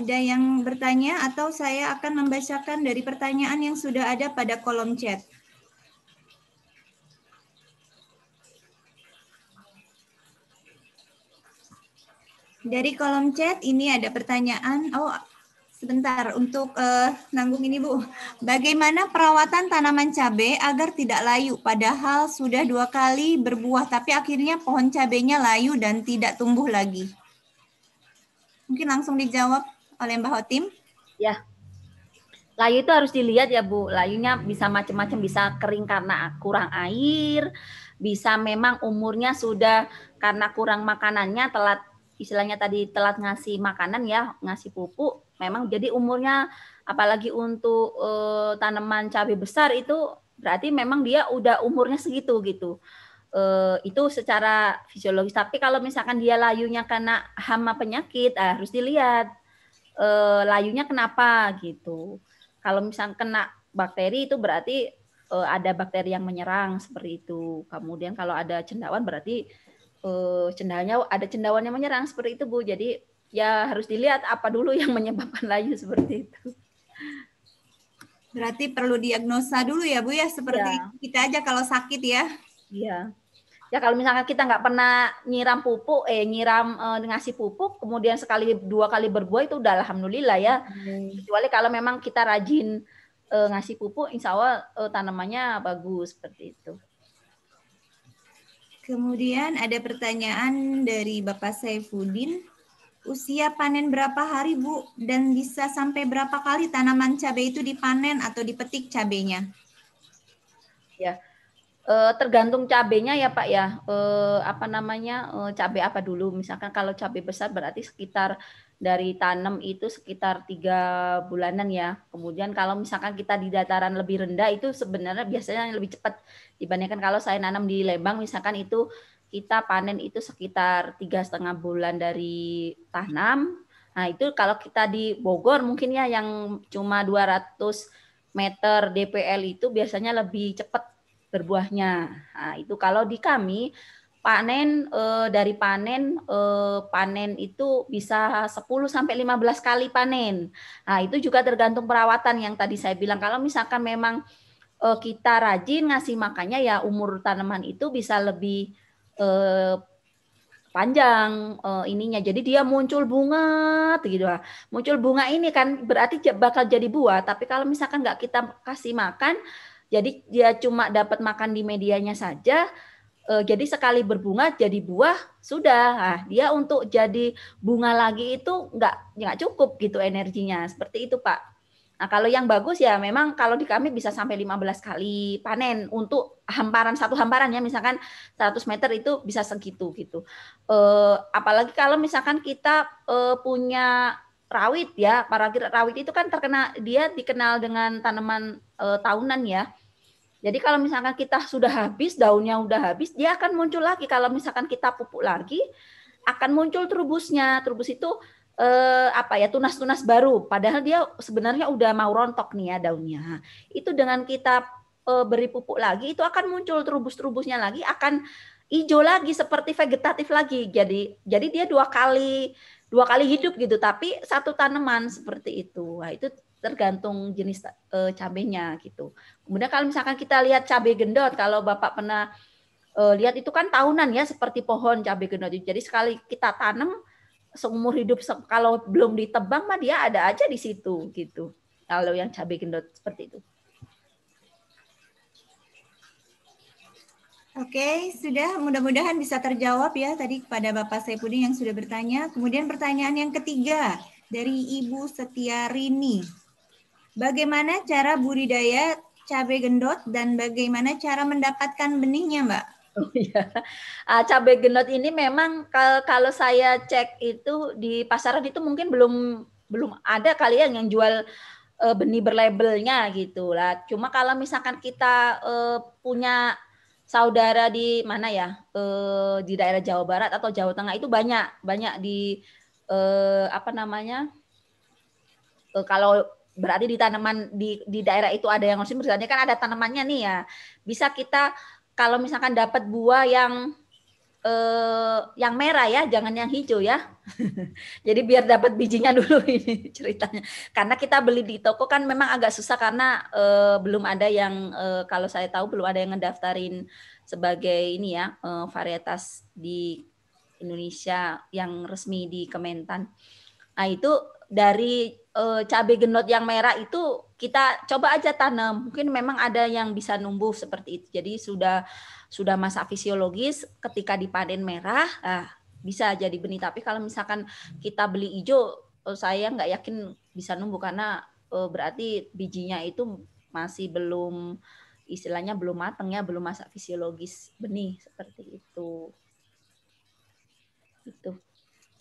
ada yang bertanya atau saya akan membacakan dari pertanyaan yang sudah ada pada kolom chat. Dari kolom chat ini ada pertanyaan. Oh, sebentar untuk uh, nanggung ini Bu. Bagaimana perawatan tanaman cabai agar tidak layu padahal sudah dua kali berbuah tapi akhirnya pohon cabainya layu dan tidak tumbuh lagi? Mungkin langsung dijawab oleh Mbak Hotim? Ya. Layu itu harus dilihat ya Bu. Layunya bisa macam-macam, bisa kering karena kurang air, bisa memang umurnya sudah karena kurang makanannya telat istilahnya tadi telat ngasih makanan ya, ngasih pupuk. Memang jadi umurnya apalagi untuk eh, tanaman cabai besar itu berarti memang dia udah umurnya segitu gitu. Uh, itu secara fisiologis. Tapi kalau misalkan dia layunya karena hama penyakit, ah, harus dilihat eh, layunya kenapa gitu. Kalau misalnya kena bakteri itu berarti eh, ada bakteri yang menyerang seperti itu. Kemudian kalau ada cendawan berarti eh, cendawannya ada cendawan yang menyerang seperti itu Bu. Jadi ya harus dilihat apa dulu yang menyebabkan layu seperti itu. Berarti perlu diagnosa dulu ya Bu ya seperti ya. kita aja kalau sakit ya. Iya ya kalau misalkan kita nggak pernah nyiram pupuk eh nyiram eh, ngasih pupuk kemudian sekali dua kali berbuah itu udah alhamdulillah ya hmm. kecuali kalau memang kita rajin eh, ngasih pupuk insya Allah eh, tanamannya bagus seperti itu kemudian ada pertanyaan dari Bapak Saifuddin usia panen berapa hari Bu dan bisa sampai berapa kali tanaman cabai itu dipanen atau dipetik cabenya ya Eh, tergantung cabenya ya Pak ya. Eh, apa namanya? cabai eh, cabe apa dulu? Misalkan kalau cabai besar berarti sekitar dari tanam itu sekitar tiga bulanan ya. Kemudian kalau misalkan kita di dataran lebih rendah itu sebenarnya biasanya lebih cepat dibandingkan kalau saya nanam di Lembang misalkan itu kita panen itu sekitar tiga setengah bulan dari tanam. Nah itu kalau kita di Bogor mungkin ya yang cuma 200 meter DPL itu biasanya lebih cepat berbuahnya. Nah, itu kalau di kami panen e, dari panen e, panen itu bisa 10 sampai 15 kali panen. Nah, itu juga tergantung perawatan yang tadi saya bilang kalau misalkan memang e, kita rajin ngasih makannya ya umur tanaman itu bisa lebih e, panjang e, ininya jadi dia muncul bunga gitu lah. muncul bunga ini kan berarti bakal jadi buah tapi kalau misalkan nggak kita kasih makan jadi dia cuma dapat makan di medianya saja. Eh, jadi sekali berbunga jadi buah sudah. Nah, dia untuk jadi bunga lagi itu nggak nggak cukup gitu energinya. Seperti itu Pak. Nah, kalau yang bagus ya memang kalau di kami bisa sampai 15 kali panen untuk hamparan satu hamparan ya misalkan 100 meter itu bisa segitu gitu. Eh, apalagi kalau misalkan kita eh, punya rawit ya. para rawit itu kan terkenal dia dikenal dengan tanaman e, eh, tahunan ya. Jadi kalau misalkan kita sudah habis daunnya udah habis, dia akan muncul lagi. Kalau misalkan kita pupuk lagi, akan muncul trubusnya. Trubus itu eh, apa ya tunas-tunas baru. Padahal dia sebenarnya udah mau rontok nih ya daunnya. Itu dengan kita eh, beri pupuk lagi, itu akan muncul trubus-trubusnya lagi, akan hijau lagi seperti vegetatif lagi. Jadi jadi dia dua kali dua kali hidup gitu tapi satu tanaman seperti itu nah, itu tergantung jenis e, cabenya gitu kemudian kalau misalkan kita lihat cabai gendot kalau bapak pernah e, lihat itu kan tahunan ya seperti pohon cabai gendot jadi sekali kita tanam seumur hidup kalau belum ditebang mah dia ada aja di situ gitu kalau yang cabai gendot seperti itu Oke, sudah mudah-mudahan bisa terjawab ya tadi kepada Bapak Saipudin yang sudah bertanya. Kemudian pertanyaan yang ketiga dari Ibu Setiarini. Bagaimana cara budidaya cabai gendot dan bagaimana cara mendapatkan benihnya, Mbak? Oh ya. Uh, cabai gendot ini memang kalau saya cek itu di pasaran itu mungkin belum belum ada kalian ya yang jual uh, benih berlabelnya gitu lah. Cuma kalau misalkan kita uh, punya saudara di mana ya eh, di daerah Jawa Barat atau Jawa Tengah itu banyak banyak di eh, apa namanya eh, kalau berarti di tanaman di di daerah itu ada yang musim berarti kan ada tanamannya nih ya bisa kita kalau misalkan dapat buah yang eh, yang merah ya, jangan yang hijau ya. Jadi biar dapat bijinya dulu ini ceritanya. Karena kita beli di toko kan memang agak susah karena eh, belum ada yang eh, kalau saya tahu belum ada yang ngedaftarin sebagai ini ya eh, varietas di Indonesia yang resmi di Kementan. Nah itu dari eh, cabai genot yang merah itu kita coba aja tanam. Mungkin memang ada yang bisa numbuh seperti itu. Jadi sudah sudah masa fisiologis ketika dipanen merah ah, bisa jadi benih tapi kalau misalkan kita beli hijau eh, saya nggak yakin bisa nunggu karena eh, berarti bijinya itu masih belum istilahnya belum mateng ya belum masa fisiologis benih seperti itu itu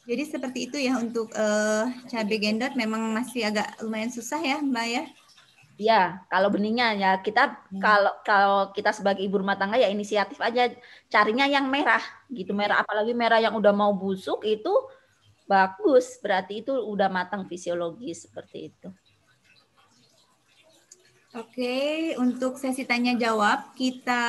jadi seperti itu ya untuk uh, cabai gendot memang masih agak lumayan susah ya Mbak ya Iya, kalau beningnya ya kita hmm. kalau kalau kita sebagai ibu rumah tangga ya inisiatif aja carinya yang merah gitu merah apalagi merah yang udah mau busuk itu bagus berarti itu udah matang fisiologis seperti itu. Oke, untuk sesi tanya jawab kita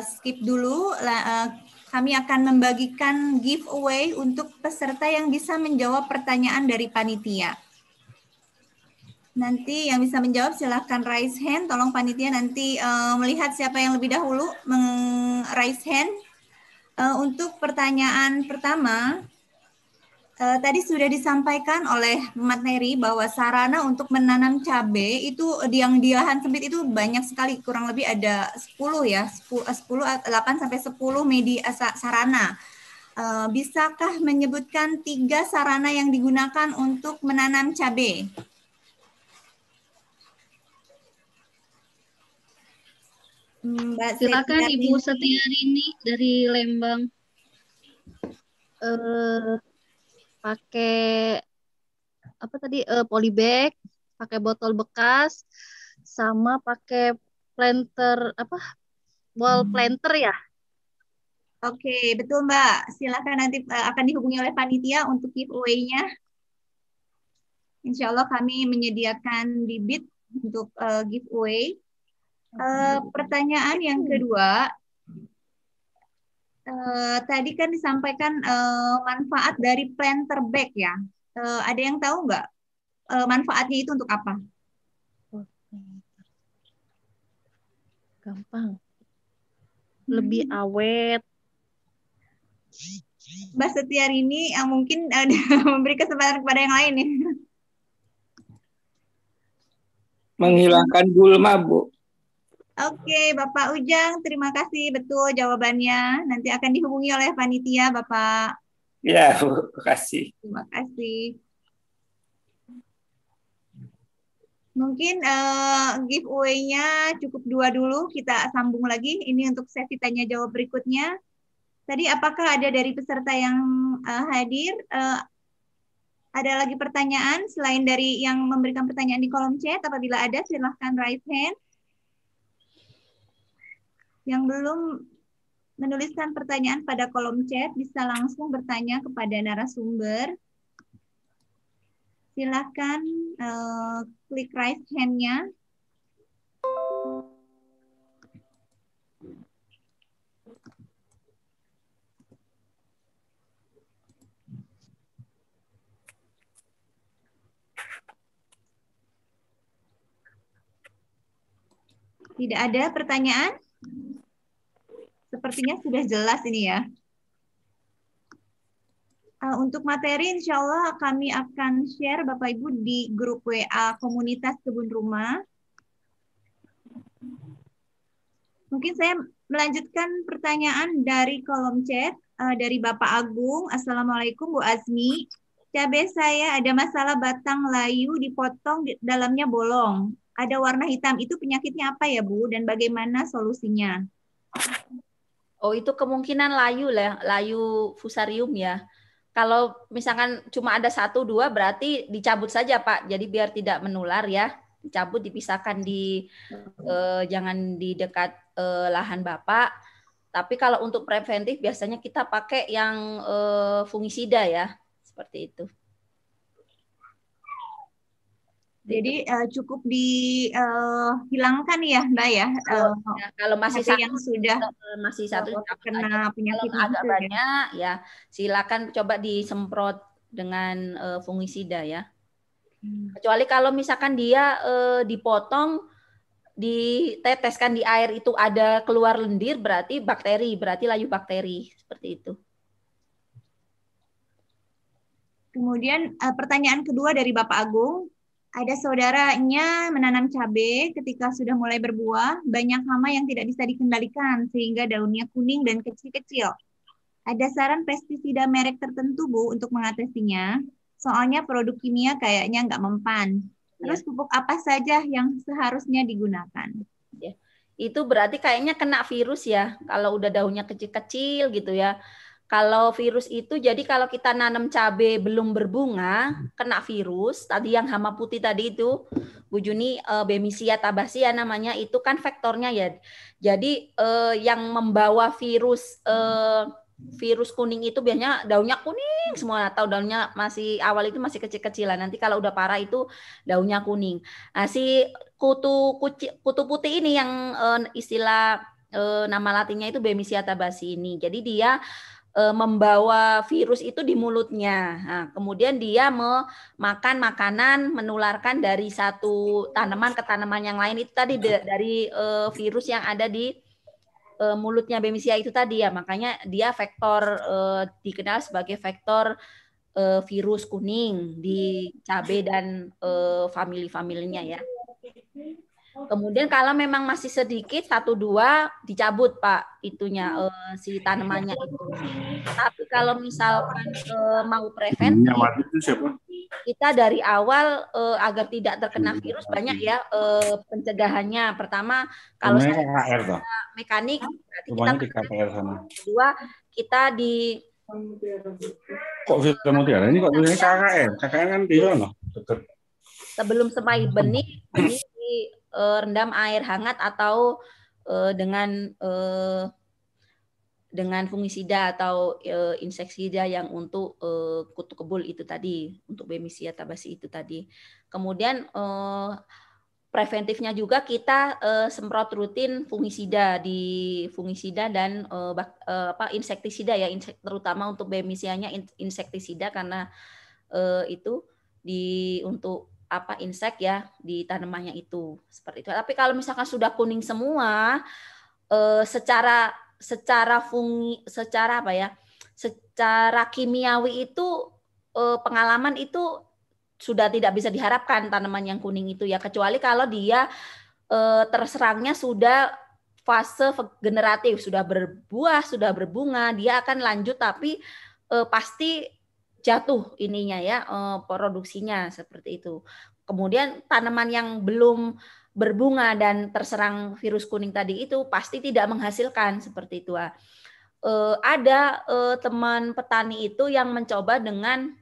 eh, skip dulu. Eh, kami akan membagikan giveaway untuk peserta yang bisa menjawab pertanyaan dari panitia. Nanti yang bisa menjawab silahkan raise hand. Tolong panitia nanti uh, melihat siapa yang lebih dahulu meng raise hand. Uh, untuk pertanyaan pertama, uh, tadi sudah disampaikan oleh Mat Neri bahwa sarana untuk menanam cabai itu yang di lahan sempit itu banyak sekali, kurang lebih ada 10 ya, 10, 10 8 sampai 10 media sarana. Uh, bisakah menyebutkan tiga sarana yang digunakan untuk menanam cabai? Hmm, Mbak Silakan Setia Ibu Rini dari Lembang. Uh, pakai apa tadi uh, polybag, pakai botol bekas, sama pakai planter apa wall hmm. planter ya. Oke, betul Mbak. Silakan nanti uh, akan dihubungi oleh panitia untuk giveaway-nya. Insya Allah kami menyediakan bibit untuk uh, giveaway Eh, pertanyaan yang hmm. kedua uh, tadi kan disampaikan uh, manfaat dari planter bag ya uh, ada yang tahu nggak uh, manfaatnya itu untuk apa gampang lebih hmm. awet Mbak Setiar ini yang mungkin ada memberi kesempatan kepada yang lain nih. Menghilangkan gulma, Bu. Oke, okay, Bapak Ujang, terima kasih betul jawabannya. Nanti akan dihubungi oleh panitia, Bapak. Ya, terima kasih. Terima kasih. Mungkin uh, giveaway-nya cukup dua dulu, kita sambung lagi. Ini untuk sesi tanya jawab berikutnya. Tadi apakah ada dari peserta yang uh, hadir? Uh, ada lagi pertanyaan selain dari yang memberikan pertanyaan di kolom chat? Apabila ada, silahkan raise hand. Yang belum menuliskan pertanyaan pada kolom chat bisa langsung bertanya kepada narasumber. Silakan uh, klik raise hand-nya. Tidak ada pertanyaan? Sepertinya sudah jelas ini ya. Uh, untuk materi insya Allah kami akan share Bapak Ibu di grup WA komunitas kebun rumah. Mungkin saya melanjutkan pertanyaan dari kolom chat uh, dari Bapak Agung. Assalamualaikum Bu Azmi. Cabai saya ada masalah batang layu dipotong di dalamnya bolong. Ada warna hitam itu penyakitnya apa ya Bu dan bagaimana solusinya? Oh, itu kemungkinan layu lah, layu fusarium ya. Kalau misalkan cuma ada satu dua berarti dicabut saja Pak. Jadi biar tidak menular ya. Dicabut dipisahkan di eh, jangan di dekat eh, lahan Bapak. Tapi kalau untuk preventif biasanya kita pakai yang eh, fungisida ya, seperti itu. Jadi uh, cukup dihilangkan eh, uh, ya, Mbak ya. Kalau, uh, kalau masih satu yang sudah masih satu kena penyakit kalau agak ya. banyak ya, silakan coba disemprot dengan uh, fungisida ya. Hmm. Kecuali kalau misalkan dia uh, dipotong, diteteskan di air itu ada keluar lendir berarti bakteri, berarti layu bakteri seperti itu. Kemudian pertanyaan kedua dari Bapak Agung, ada saudaranya menanam cabai ketika sudah mulai berbuah, banyak hama yang tidak bisa dikendalikan sehingga daunnya kuning dan kecil-kecil. Ada saran pestisida merek tertentu, Bu, untuk mengatasinya? Soalnya produk kimia kayaknya nggak mempan. Terus iya. pupuk apa saja yang seharusnya digunakan? Ya, Itu berarti kayaknya kena virus ya, kalau udah daunnya kecil-kecil gitu ya. Kalau virus itu jadi kalau kita nanam cabe belum berbunga kena virus tadi yang hama putih tadi itu Bu Juni e, Bemisia tabasia namanya itu kan vektornya ya. Jadi e, yang membawa virus e, virus kuning itu biasanya daunnya kuning semua atau daunnya masih awal itu masih kecil-kecilan. Nanti kalau udah parah itu daunnya kuning. Nah, si kutu kuci, kutu putih ini yang e, istilah e, nama latinnya itu Bemisia tabasi ini. Jadi dia Eh, membawa virus itu di mulutnya. Nah, kemudian dia memakan makanan menularkan dari satu tanaman ke tanaman yang lain itu tadi dari eh, virus yang ada di eh, mulutnya Bemisia itu tadi ya. Makanya dia vektor dikenal sebagai vektor virus kuning di cabe dan uh, family-familinya ya. Kemudian kalau memang masih sedikit satu dua dicabut pak itunya uh, si tanamannya itu. Tapi kalau misalkan uh, mau preventif, kita dari awal uh, agar tidak terkena virus banyak ya uh, pencegahannya. Pertama kalau KKR, mekanik berarti kita KKR Kedua kita di Kok Villa Mutiara ini kok ini KKR? KKR kan di sana, Dekat. Sebelum semai benih, benih di Eh, rendam air hangat atau eh, dengan eh, dengan fungisida atau uh, inseksida yang untuk uh, kutu kebul itu tadi, untuk Bemisia tabasi itu tadi. Kemudian uh, preventifnya juga kita uh, semprot rutin fungisida di fungisida dan uh, bak, uh, apa insektisida ya, insek, terutama untuk Bemisianya insektisida karena uh, itu di untuk apa insek ya di tanamannya itu seperti itu. Tapi kalau misalkan sudah kuning semua eh, secara secara fungi secara apa ya? secara kimiawi itu eh, pengalaman itu sudah tidak bisa diharapkan tanaman yang kuning itu ya kecuali kalau dia eh, terserangnya sudah fase generatif, sudah berbuah, sudah berbunga, dia akan lanjut tapi eh, pasti jatuh ininya ya eh, produksinya seperti itu. Kemudian tanaman yang belum berbunga dan terserang virus kuning tadi itu pasti tidak menghasilkan seperti itu. Ah. Eh, ada eh, teman petani itu yang mencoba dengan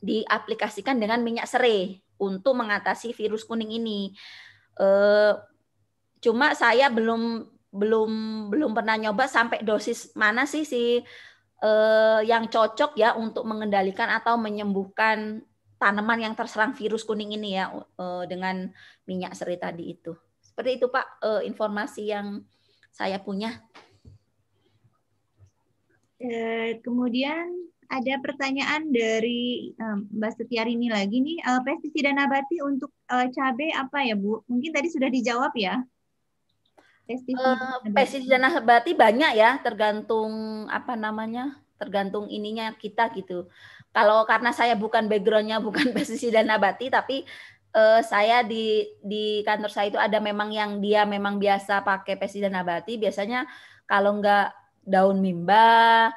diaplikasikan dengan minyak serai untuk mengatasi virus kuning ini. Cuma saya belum belum belum pernah nyoba sampai dosis mana sih si eh, yang cocok ya untuk mengendalikan atau menyembuhkan tanaman yang terserang virus kuning ini ya eh, dengan minyak seri tadi itu. Seperti itu Pak eh, informasi yang saya punya. Eh, kemudian ada pertanyaan dari eh, Mbak Setiarini lagi nih, eh, pestisida nabati untuk cabai apa ya Bu? Mungkin tadi sudah dijawab ya pestisida uh, eh, nabati banyak ya tergantung apa namanya tergantung ininya kita gitu kalau karena saya bukan backgroundnya bukan pestisida nabati tapi uh, saya di di kantor saya itu ada memang yang dia memang biasa pakai pestisida nabati biasanya kalau nggak daun mimba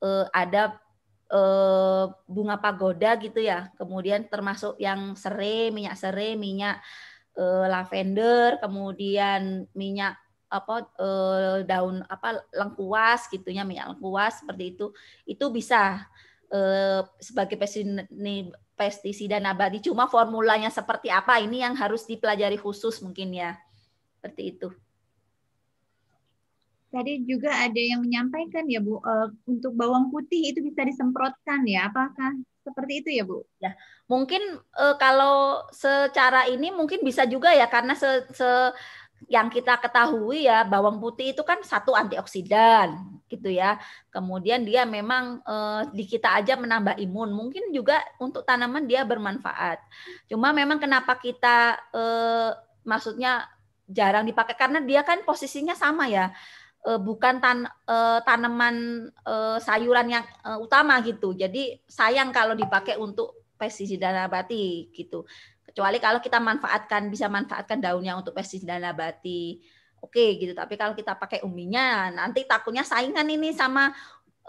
uh, ada uh, bunga pagoda gitu ya kemudian termasuk yang serai minyak serai minyak lavender kemudian minyak apa eh, daun apa lengkuas gitunya minyak lengkuas seperti itu itu bisa eh, sebagai pestisida nabati cuma formulanya seperti apa ini yang harus dipelajari khusus mungkin ya seperti itu tadi juga ada yang menyampaikan ya Bu uh, untuk bawang putih itu bisa disemprotkan ya apakah seperti itu ya Bu ya mungkin uh, kalau secara ini mungkin bisa juga ya karena se, se yang kita ketahui ya bawang putih itu kan satu antioksidan gitu ya. Kemudian dia memang eh, di kita aja menambah imun. Mungkin juga untuk tanaman dia bermanfaat. Cuma memang kenapa kita eh, maksudnya jarang dipakai karena dia kan posisinya sama ya. Eh, bukan tan eh, tanaman eh, sayuran yang eh, utama gitu. Jadi sayang kalau dipakai untuk pestisida nabati gitu. Kecuali kalau kita manfaatkan bisa manfaatkan daunnya untuk pestisida nabati. Oke gitu, tapi kalau kita pakai uminya nanti takutnya saingan ini sama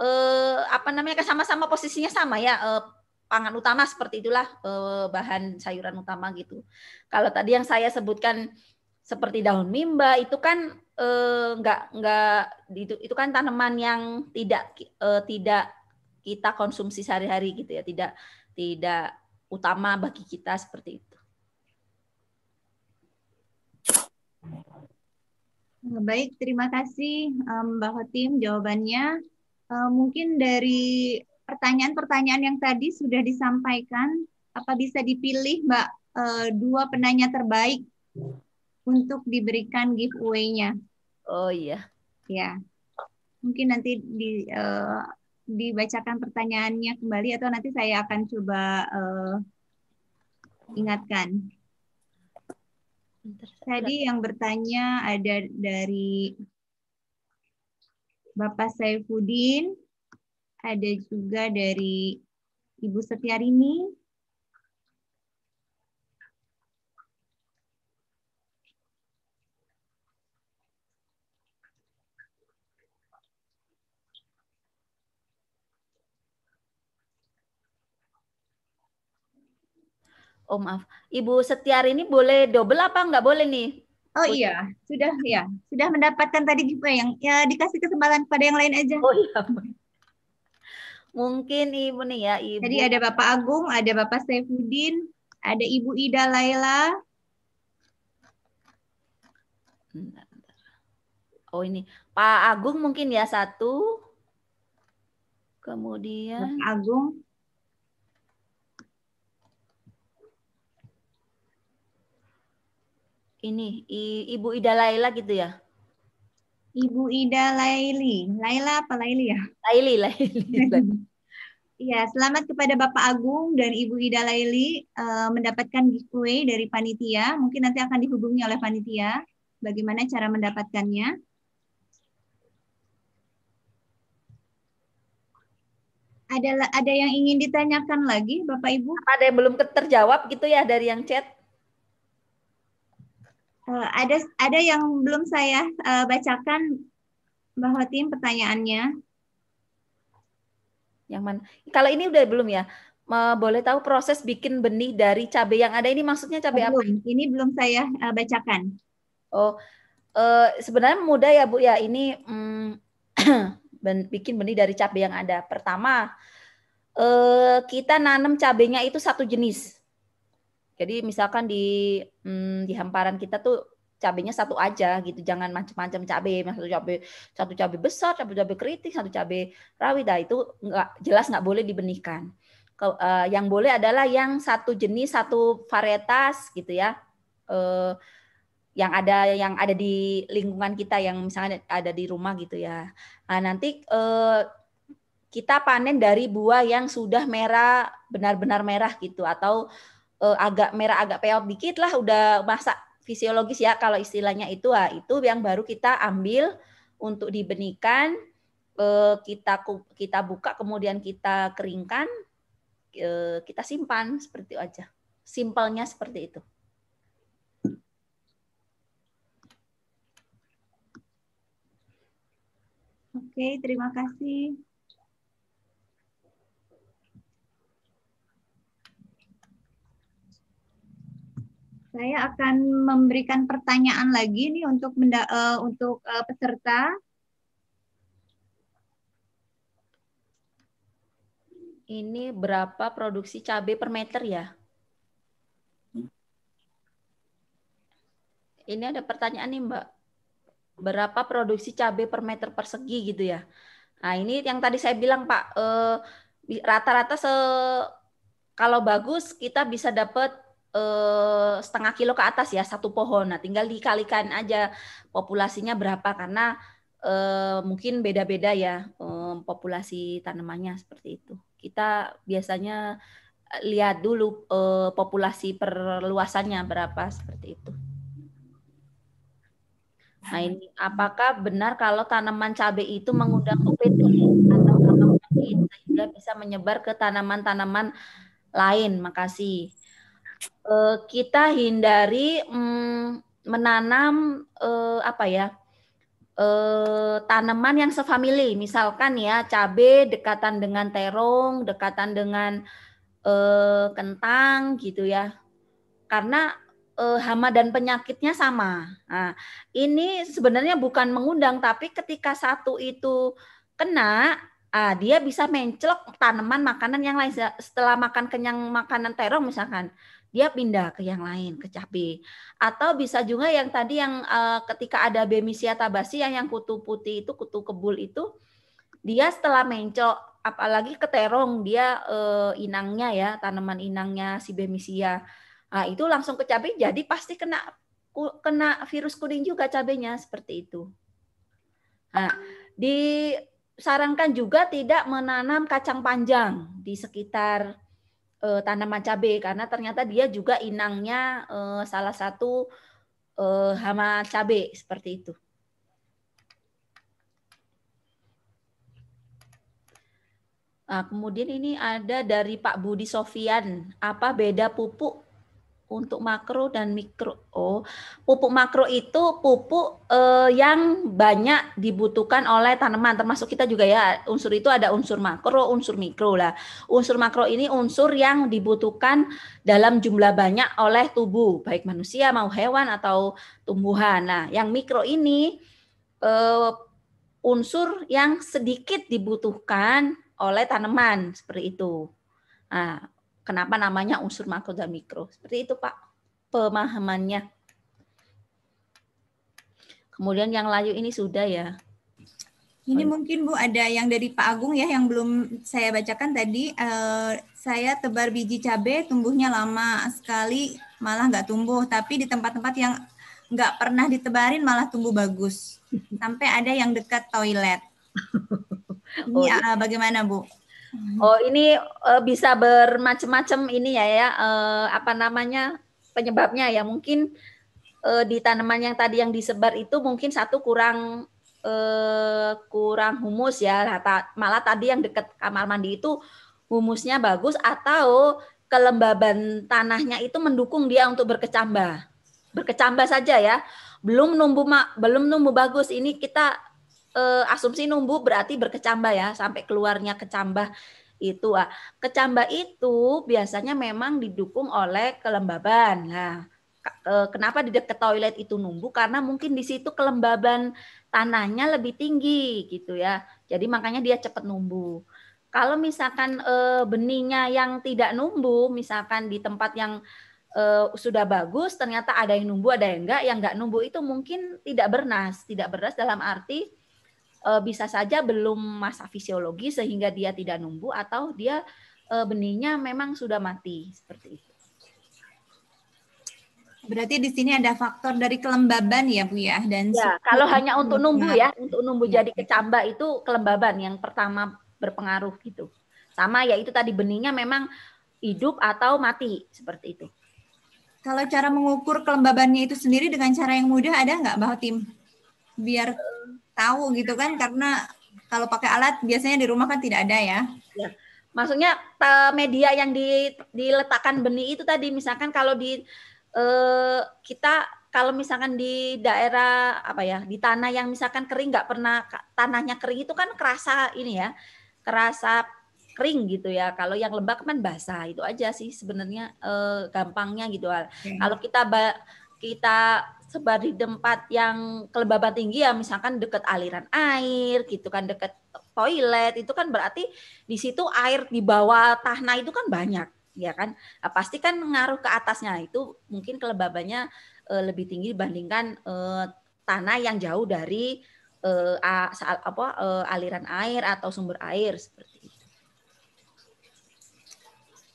eh, apa namanya sama-sama posisinya sama ya eh, pangan utama seperti itulah eh, bahan sayuran utama gitu. Kalau tadi yang saya sebutkan seperti daun mimba itu kan eh, nggak nggak itu, itu kan tanaman yang tidak eh, tidak kita konsumsi sehari-hari gitu ya tidak tidak utama bagi kita seperti itu Eh, baik, terima kasih Mbak Hotim jawabannya. Eh, mungkin dari pertanyaan-pertanyaan yang tadi sudah disampaikan, apa bisa dipilih Mbak eh, dua penanya terbaik untuk diberikan giveaway-nya? Oh iya. Ya, mungkin nanti di dibacakan pertanyaannya kembali atau nanti saya akan coba ingatkan. Tadi yang bertanya ada dari Bapak Saifuddin, ada juga dari Ibu Setiarini, oh maaf, Ibu Setiar ini boleh double apa nggak boleh nih? Oh iya, sudah ya, sudah mendapatkan tadi juga yang ya dikasih kesempatan kepada yang lain aja. Oh iya. Mungkin Ibu nih ya, Ibu. Jadi ada Bapak Agung, ada Bapak Saifuddin, ada Ibu Ida Laila. Oh ini Pak Agung mungkin ya satu. Kemudian Bapak Agung ini I, Ibu Ida Laila gitu ya? Ibu Ida Laili. Laila apa Laili ya? Laili, Laili. Iya, selamat kepada Bapak Agung dan Ibu Ida Laili uh, mendapatkan giveaway dari panitia. Mungkin nanti akan dihubungi oleh panitia bagaimana cara mendapatkannya. Ada ada yang ingin ditanyakan lagi, Bapak Ibu? Ada yang belum terjawab gitu ya dari yang chat? Eh, ada ada yang belum saya uh, bacakan bahwa tim pertanyaannya. Yang mana? Kalau ini udah belum ya? Boleh tahu proses bikin benih dari cabai yang ada ini maksudnya cabai belum. apa? Ini belum saya uh, bacakan. Oh, uh, sebenarnya mudah ya Bu ya. Ini um, bikin benih dari cabai yang ada. Pertama, uh, kita nanam cabainya itu satu jenis. Jadi misalkan di hmm, di hamparan kita tuh cabenya satu aja gitu, jangan macam-macam cabe, satu cabe satu cabe besar, satu cabe keriting, satu cabe rawit. Nah, itu nggak jelas nggak boleh dibenihkan. Ke, uh, yang boleh adalah yang satu jenis, satu varietas gitu ya. Uh, yang ada yang ada di lingkungan kita yang misalnya ada di rumah gitu ya. Nah, nanti uh, kita panen dari buah yang sudah merah, benar-benar merah gitu atau uh, agak merah agak peot dikit lah udah masak fisiologis ya kalau istilahnya itu ah itu yang baru kita ambil untuk dibenikan. uh, kita kita buka kemudian kita keringkan uh, kita simpan seperti itu aja simpelnya seperti itu Oke, terima kasih. Saya akan memberikan pertanyaan lagi nih untuk menda, uh, untuk uh, peserta. Ini berapa produksi cabai per meter ya? Ini ada pertanyaan nih Mbak. Berapa produksi cabai per meter persegi gitu ya? Nah ini yang tadi saya bilang Pak, eh, rata-rata eh, se kalau bagus kita bisa dapat Eh, setengah kilo ke atas ya satu pohon. Nah, tinggal dikalikan aja populasinya berapa karena eh, mungkin beda-beda ya eh, populasi tanamannya seperti itu. Kita biasanya lihat dulu populasi perluasannya berapa seperti itu. Nah ini apakah benar kalau tanaman cabai itu mengundang OPT atau tanaman sehingga bisa menyebar ke tanaman-tanaman lain? Makasih uh, kita hindari mm, menanam uh, apa ya eh, tanaman yang sefamili, misalkan ya cabe dekatan dengan terong, dekatan dengan eh, kentang gitu ya, karena eh, hama dan penyakitnya sama. Nah, ini sebenarnya bukan mengundang, tapi ketika satu itu kena, ah, dia bisa mencelok tanaman makanan yang lain setelah makan kenyang makanan terong misalkan dia pindah ke yang lain ke cabe atau bisa juga yang tadi yang uh, ketika ada bemisia tabasi yang yang kutu putih itu kutu kebul itu dia setelah mencok apalagi keterong dia uh, inangnya ya tanaman inangnya si bemisia nah, itu langsung ke cabe jadi pasti kena kena virus kuning juga cabenya seperti itu nah, disarankan juga tidak menanam kacang panjang di sekitar uh, tanaman cabai karena ternyata dia juga inangnya uh, salah satu uh, hama cabai seperti itu. Nah, kemudian ini ada dari Pak Budi Sofian, apa beda pupuk untuk makro dan mikro. Oh, pupuk makro itu pupuk eh, yang banyak dibutuhkan oleh tanaman, termasuk kita juga ya. Unsur itu ada unsur makro, unsur mikro lah. Unsur makro ini unsur yang dibutuhkan dalam jumlah banyak oleh tubuh, baik manusia mau hewan atau tumbuhan. Nah, yang mikro ini eh, unsur yang sedikit dibutuhkan oleh tanaman seperti itu. Nah, Kenapa namanya unsur makro dan mikro? Seperti itu, Pak, pemahamannya. Kemudian yang layu ini sudah ya. Ini mungkin Bu ada yang dari Pak Agung ya yang belum saya bacakan tadi. Uh, saya tebar biji cabai tumbuhnya lama sekali malah nggak tumbuh. Tapi di tempat-tempat yang nggak pernah ditebarin malah tumbuh bagus. Sampai ada yang dekat toilet. Ini uh, bagaimana Bu? Oh, ini uh, bisa bermacam-macam ini ya ya uh, apa namanya penyebabnya ya. Mungkin uh, di tanaman yang tadi yang disebar itu mungkin satu kurang uh, kurang humus ya. Nah, malah tadi yang dekat kamar mandi itu humusnya bagus atau kelembaban tanahnya itu mendukung dia untuk berkecambah. Berkecambah saja ya. Belum numbuh belum numbuh bagus. Ini kita eh, asumsi numbu berarti berkecambah ya sampai keluarnya kecambah itu ah. Kecambah itu biasanya memang didukung oleh kelembaban. Nah, eh, kenapa di dekat toilet itu numbu? Karena mungkin di situ kelembaban tanahnya lebih tinggi gitu ya. Jadi makanya dia cepat numbu. Kalau misalkan eh, benihnya yang tidak numbu, misalkan di tempat yang eh, sudah bagus, ternyata ada yang numbu, ada yang enggak, yang enggak numbu itu mungkin tidak bernas, tidak bernas dalam arti Eh, bisa saja belum masa fisiologi sehingga dia tidak nunggu atau dia eh, benihnya memang sudah mati seperti itu. Berarti di sini ada faktor dari kelembaban ya Bu ya dan ya, kalau hanya untuk iya. numbu ya, untuk numbu ya. jadi kecamba itu kelembaban yang pertama berpengaruh gitu. Sama yaitu tadi benihnya memang hidup atau mati seperti itu. Kalau cara mengukur kelembabannya itu sendiri dengan cara yang mudah ada nggak Mbak Tim? Biar tahu gitu kan karena kalau pakai alat biasanya di rumah kan tidak ada ya. ya. Maksudnya eh, media yang di, diletakkan benih itu tadi misalkan kalau di eh, kita kalau misalkan di daerah apa ya di tanah yang misalkan kering nggak pernah tanahnya kering itu kan kerasa ini ya kerasa kering gitu ya. Kalau yang lembab kan basah itu aja sih sebenarnya eh, gampangnya gitu. Okay. Iya. Kalau kita kita sebar di tempat yang kelembaban tinggi ya misalkan dekat aliran air gitu kan dekat toilet itu kan berarti di situ air di bawah tanah itu kan banyak ya kan nah, pasti kan ngaruh ke atasnya itu mungkin kelembabannya e, eh, lebih tinggi dibandingkan e, tanah yang jauh dari e, a, apa e, aliran air atau sumber air seperti itu.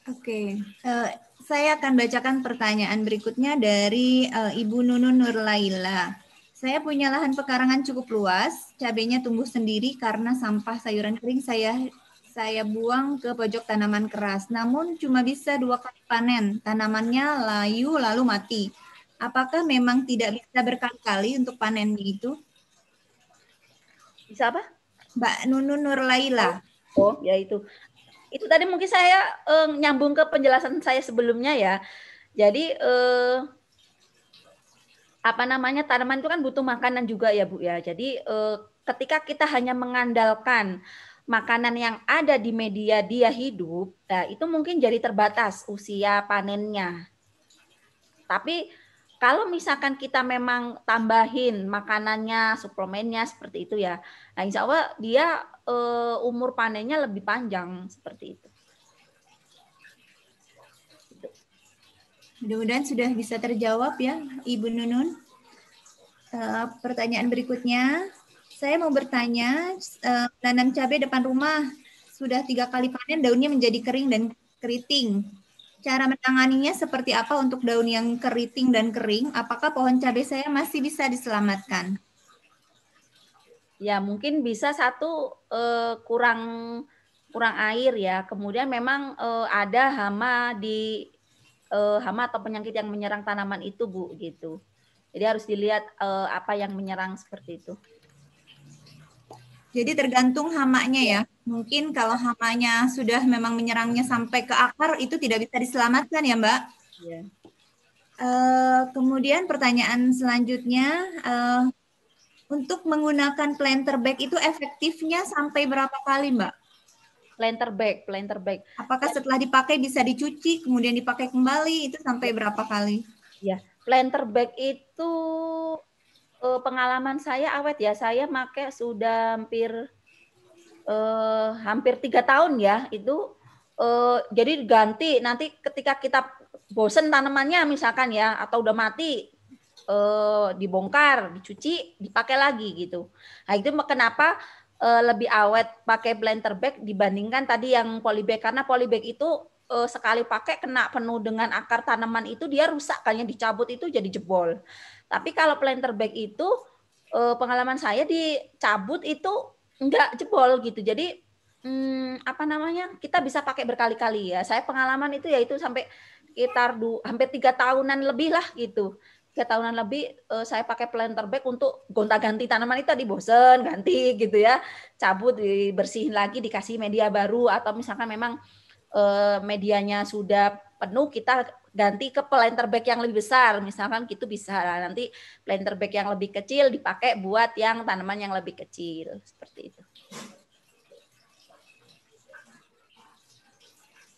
Oke, okay. uh, saya akan bacakan pertanyaan berikutnya dari uh, Ibu Nur Laila. Saya punya lahan pekarangan cukup luas, cabenya tumbuh sendiri karena sampah sayuran kering saya saya buang ke pojok tanaman keras. Namun cuma bisa dua kali panen, tanamannya layu lalu mati. Apakah memang tidak bisa berkali-kali untuk panen itu? Bisa apa? Mbak Nunu Nur Laila. Oh, ya itu itu tadi mungkin saya uh, nyambung ke penjelasan saya sebelumnya ya. Jadi uh, apa namanya tanaman itu kan butuh makanan juga ya Bu ya. Jadi uh, ketika kita hanya mengandalkan makanan yang ada di media dia hidup, nah itu mungkin jadi terbatas usia panennya. Tapi kalau misalkan kita memang tambahin makanannya, suplemennya seperti itu ya, nah insya Allah dia uh, umur panennya lebih panjang seperti itu. Mudah-mudahan sudah bisa terjawab ya, Ibu Nunun. Uh, pertanyaan berikutnya, saya mau bertanya, uh, nanam cabai depan rumah sudah tiga kali panen, daunnya menjadi kering dan keriting. Cara menanganinya seperti apa untuk daun yang keriting dan kering? Apakah pohon cabai saya masih bisa diselamatkan? Ya, mungkin bisa satu eh, kurang kurang air ya. Kemudian memang eh, ada hama di eh, hama atau penyakit yang menyerang tanaman itu, Bu, gitu. Jadi harus dilihat eh, apa yang menyerang seperti itu. Jadi tergantung hama nya ya. Mungkin kalau hama nya sudah memang menyerangnya sampai ke akar itu tidak bisa diselamatkan ya, Mbak. Uh, kemudian pertanyaan selanjutnya, uh, untuk menggunakan planter bag itu efektifnya sampai berapa kali, Mbak? Planter bag, planter bag. Apakah setelah dipakai bisa dicuci, kemudian dipakai kembali itu sampai berapa kali? Ya, planter bag itu eh, pengalaman saya awet ya. Saya pakai sudah hampir eh, hampir tiga tahun ya itu eh, jadi ganti nanti ketika kita bosen tanamannya misalkan ya atau udah mati eh, dibongkar, dicuci, dipakai lagi gitu. Nah itu kenapa eh, lebih awet pakai blender bag dibandingkan tadi yang polybag karena polybag itu eh, sekali pakai kena penuh dengan akar tanaman itu dia rusak kayaknya dicabut itu jadi jebol. Tapi kalau planter bag itu eh, pengalaman saya dicabut itu enggak jebol gitu. Jadi hmm, apa namanya? Kita bisa pakai berkali-kali ya. Saya pengalaman itu ya itu sampai sekitar du, hampir tiga tahunan lebih lah gitu tiga tahunan lebih eh, saya pakai planter bag untuk gonta-ganti tanaman itu tadi bosen ganti gitu ya cabut dibersihin lagi dikasih media baru atau misalkan memang eh, medianya sudah penuh kita ganti ke planter bag yang lebih besar misalkan gitu bisa nanti planter bag yang lebih kecil dipakai buat yang tanaman yang lebih kecil seperti itu.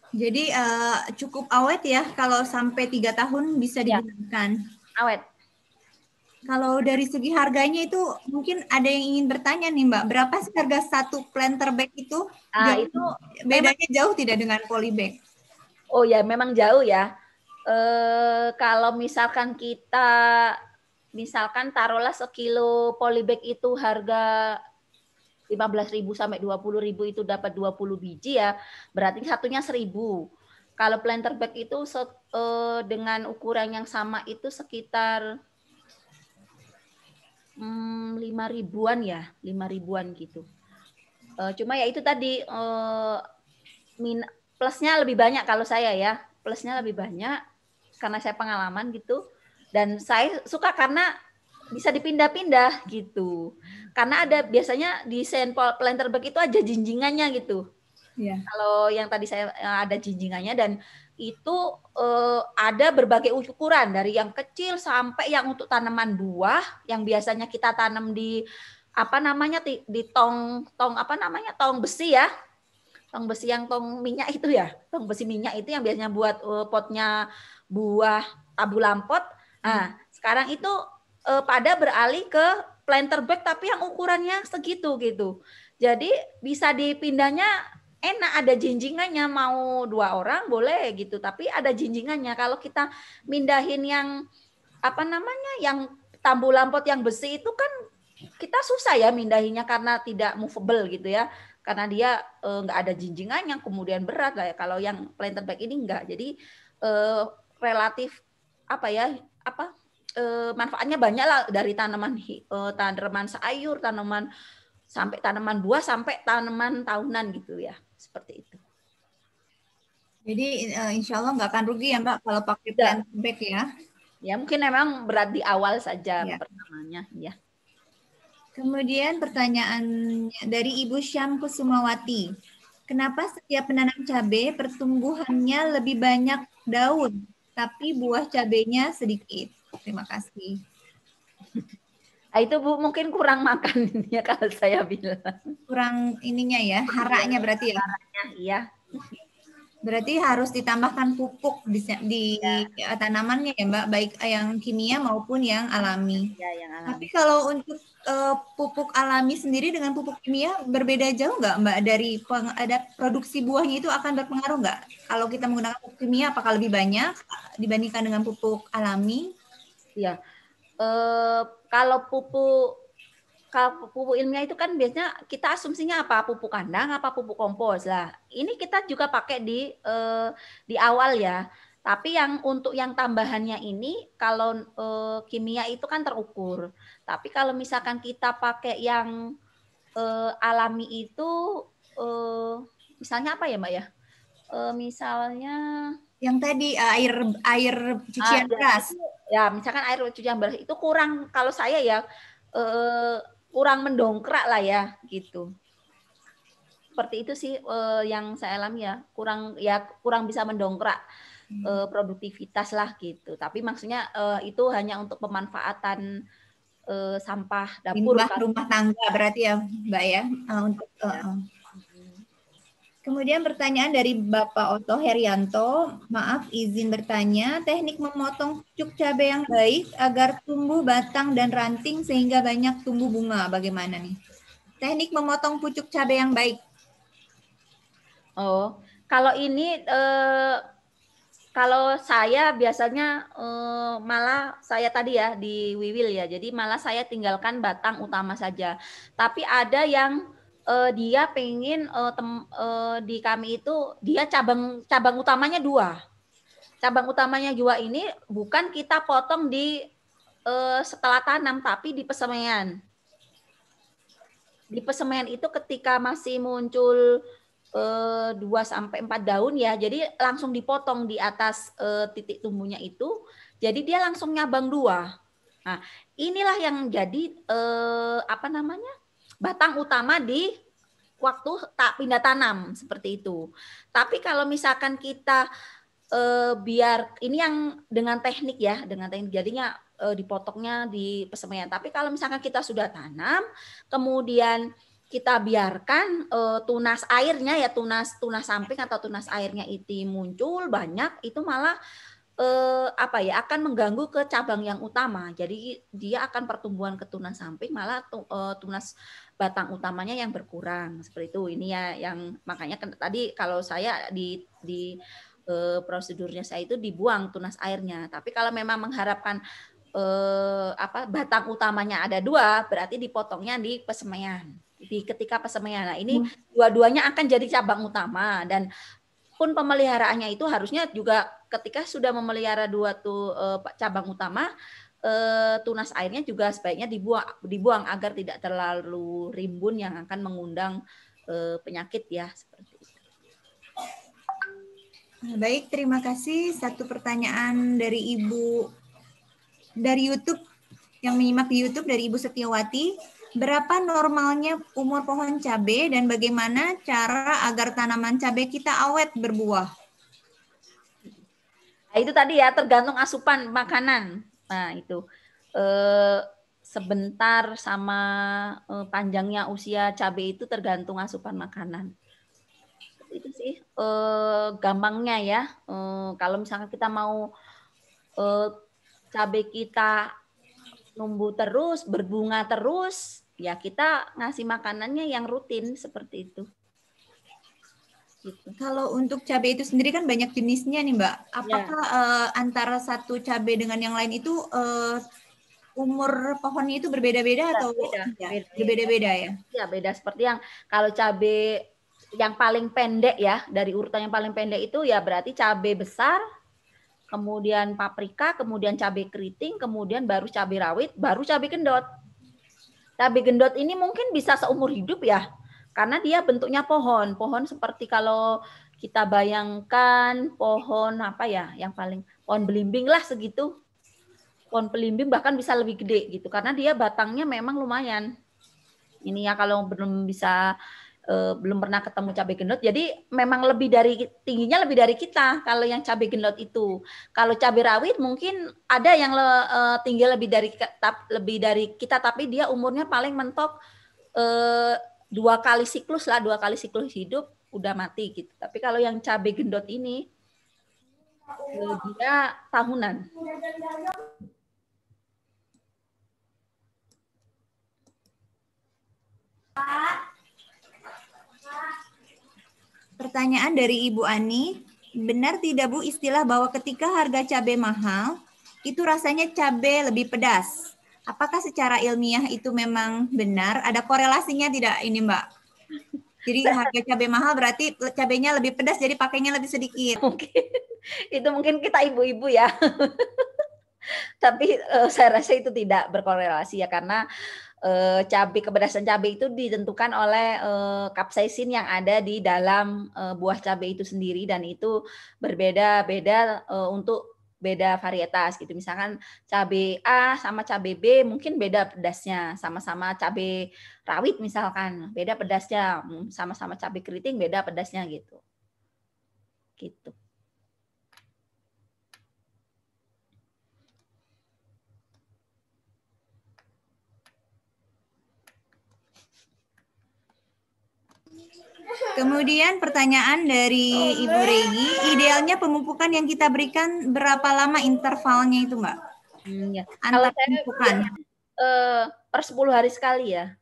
Jadi uh, cukup awet ya kalau sampai tiga tahun bisa ya. digunakan. Ya awet. Kalau dari segi harganya itu mungkin ada yang ingin bertanya nih Mbak, berapa sih harga satu planter bag itu? Ah, itu bedanya memang, jauh tidak dengan polybag? Oh ya, memang jauh ya. E, kalau misalkan kita misalkan taruhlah sekilo polybag itu harga 15.000 sampai 20.000 itu dapat 20 biji ya, berarti satunya 1.000. Kalau planter bag itu uh, dengan ukuran yang sama itu sekitar hmm, lima um, ribuan ya, lima ribuan gitu. Uh, cuma ya itu tadi uh, min plusnya lebih banyak kalau saya ya, plusnya lebih banyak karena saya pengalaman gitu dan saya suka karena bisa dipindah-pindah gitu. Karena ada biasanya di sampel planter bag itu aja jinjingannya gitu. Yeah. Kalau yang tadi saya eh, ada jinjingannya dan itu uh, ada berbagai ukuran dari yang kecil sampai yang untuk tanaman buah yang biasanya kita tanam di apa namanya di, di tong tong apa namanya tong besi ya tong besi yang tong minyak itu ya tong besi minyak itu yang biasanya buat uh, potnya buah tabu lampot nah hmm. sekarang itu uh, pada beralih ke planter bag tapi yang ukurannya segitu gitu jadi bisa dipindahnya enak ada jinjingannya mau dua orang boleh gitu tapi ada jinjingannya kalau kita mindahin yang apa namanya yang tambu lampot yang besi itu kan kita susah ya mindahinya karena tidak movable gitu ya karena dia eh, nggak e, ada jinjingannya kemudian berat lah ya kalau yang planter bag ini enggak jadi e, relatif apa ya apa e, manfaatnya banyak lah dari tanaman e, tanaman sayur tanaman sampai tanaman buah sampai tanaman tahunan gitu ya seperti itu. Jadi uh, eh, insya Allah nggak akan rugi ya Mbak kalau pakai iya. plan back ya. Ya mungkin memang berat di awal saja ya. pertamanya ya. Kemudian pertanyaan dari Ibu Syam Kusumawati. Kenapa setiap penanam cabai pertumbuhannya lebih banyak daun, tapi buah cabainya sedikit? Terima kasih. Ah, itu Bu mungkin kurang makan ya kalau saya bilang. Kurang ininya ya, haranya berarti ya. haranya iya. Berarti harus ditambahkan pupuk di, di ya. tanamannya ya Mbak, baik eh, yang kimia maupun yang alami. Ya, yang alami. Tapi kalau untuk uh, pupuk alami sendiri dengan pupuk kimia berbeda jauh nggak Mbak dari peng, ada produksi buahnya itu akan berpengaruh nggak? Kalau kita menggunakan pupuk kimia apakah lebih banyak dibandingkan dengan pupuk alami? ya Uh, kalau pupuk kalau pupuk ilmiah itu kan biasanya kita asumsinya apa pupuk kandang apa pupuk kompos lah ini kita juga pakai di eh, di awal ya tapi yang untuk yang tambahannya ini kalau eh, kimia itu kan terukur tapi kalau misalkan kita pakai yang eh, alami itu eh, misalnya apa ya mbak ya eh, misalnya yang tadi eh, air air cucian ah, iya. beras ya misalkan air lucu jambar itu kurang kalau saya ya eh, kurang mendongkrak lah ya gitu seperti itu sih eh, yang saya alami ya kurang ya kurang bisa mendongkrak hmm. eh, produktivitas lah gitu tapi maksudnya eh, itu hanya untuk pemanfaatan eh, sampah dapur Limbah rumah tangga berarti ya mbak ya eh, untuk uh, uh. Kemudian pertanyaan dari Bapak Oto Herianto, maaf izin bertanya, teknik memotong pucuk cabai yang baik agar tumbuh batang dan ranting sehingga banyak tumbuh bunga, bagaimana nih? Teknik memotong pucuk cabai yang baik. Oh, kalau ini eh, kalau saya biasanya eh, malah saya tadi ya di Wiwil ya, jadi malah saya tinggalkan batang utama saja. Tapi ada yang uh, dia pengen uh, tem, uh, di kami itu dia cabang cabang utamanya dua. Cabang utamanya dua ini bukan kita potong di uh, setelah tanam tapi di pesemaian. Di pesemaian itu ketika masih muncul dua sampai empat daun ya. Jadi langsung dipotong di atas uh, titik tumbuhnya itu. Jadi dia langsung nyabang dua. Nah, inilah yang jadi uh, apa namanya? batang utama di waktu tak pindah tanam seperti itu. Tapi kalau misalkan kita e, biar ini yang dengan teknik ya, dengan teknik jadinya e, dipotongnya di pesemaian. Tapi kalau misalkan kita sudah tanam, kemudian kita biarkan e, tunas airnya ya tunas tunas samping atau tunas airnya itu muncul banyak itu malah e, apa ya akan mengganggu ke cabang yang utama jadi dia akan pertumbuhan ke tunas samping malah tu, e, tunas batang utamanya yang berkurang seperti itu ini ya yang makanya kan tadi kalau saya di di e, prosedurnya saya itu dibuang tunas airnya tapi kalau memang mengharapkan e, apa batang utamanya ada dua berarti dipotongnya di pesemaian di ketika pesemaian nah ini hmm. dua-duanya akan jadi cabang utama dan pun pemeliharaannya itu harusnya juga ketika sudah memelihara dua tuh eh, e, cabang utama Eh, tunas airnya juga sebaiknya dibuang dibuang agar tidak terlalu rimbun yang akan mengundang eh, penyakit ya seperti nah, Baik, terima kasih. Satu pertanyaan dari Ibu dari YouTube yang menyimak di YouTube dari Ibu Setiawati. Berapa normalnya umur pohon cabai dan bagaimana cara agar tanaman cabai kita awet berbuah? Nah, itu tadi ya tergantung asupan makanan. Nah, itu. Eh, sebentar sama eh, panjangnya usia cabai itu tergantung asupan makanan. Itu sih eh, gampangnya ya. Eh, kalau misalnya kita mau eh, cabai kita tumbuh terus, berbunga terus, ya kita ngasih makanannya yang rutin seperti itu. Kalau untuk cabai itu sendiri kan banyak jenisnya nih Mbak. Iya. Apakah ya. uh, antara satu cabai dengan yang lain itu uh, umur pohonnya itu berbeda-beda iya, atau beda, ya, beda, berbeda-beda ya? Ya beda seperti yang kalau cabai yang paling pendek ya dari urutan yang paling pendek itu ya berarti cabai besar, kemudian paprika, kemudian cabai keriting, kemudian baru cabai rawit, baru cabai gendot. Cabai gendot ini mungkin bisa seumur hidup ya karena dia bentuknya pohon. Pohon seperti kalau kita bayangkan pohon apa ya yang paling pohon belimbing lah segitu. Pohon belimbing bahkan bisa lebih gede gitu karena dia batangnya memang lumayan. Ini ya kalau belum bisa uh, belum pernah ketemu cabai genot Jadi memang lebih dari tingginya lebih dari kita kalau yang cabai genot itu. Kalau cabai rawit mungkin ada yang le, uh, tinggi lebih dari lebih dari kita tapi dia umurnya paling mentok eh, dua kali siklus lah dua kali siklus hidup udah mati gitu tapi kalau yang cabai gendot ini eh, dia tahunan Pertanyaan dari Ibu Ani, benar tidak Bu istilah bahwa ketika harga cabai mahal, itu rasanya cabai lebih pedas? Apakah secara ilmiah itu memang benar? Ada korelasinya tidak ini Mbak? Jadi harga cabai mahal berarti cabainya lebih pedas jadi pakainya lebih sedikit. Mungkin itu mungkin kita ibu-ibu ya. Tapi uh, saya rasa itu tidak berkorelasi ya karena uh, cabai kepedasan cabai itu ditentukan oleh uh, kapsaisin yang ada di dalam uh, buah cabai itu sendiri dan itu berbeda-beda uh, untuk beda varietas gitu. Misalkan cabai A sama cabai B mungkin beda pedasnya. Sama-sama cabai rawit misalkan, beda pedasnya. Sama-sama cabai keriting beda pedasnya gitu. Gitu. Kemudian pertanyaan dari Ibu Regi, idealnya pemupukan yang kita berikan berapa lama intervalnya itu, Mbak? Hmm, ya. Kalau pemupukan. Saya, eh, per 10 hari sekali ya.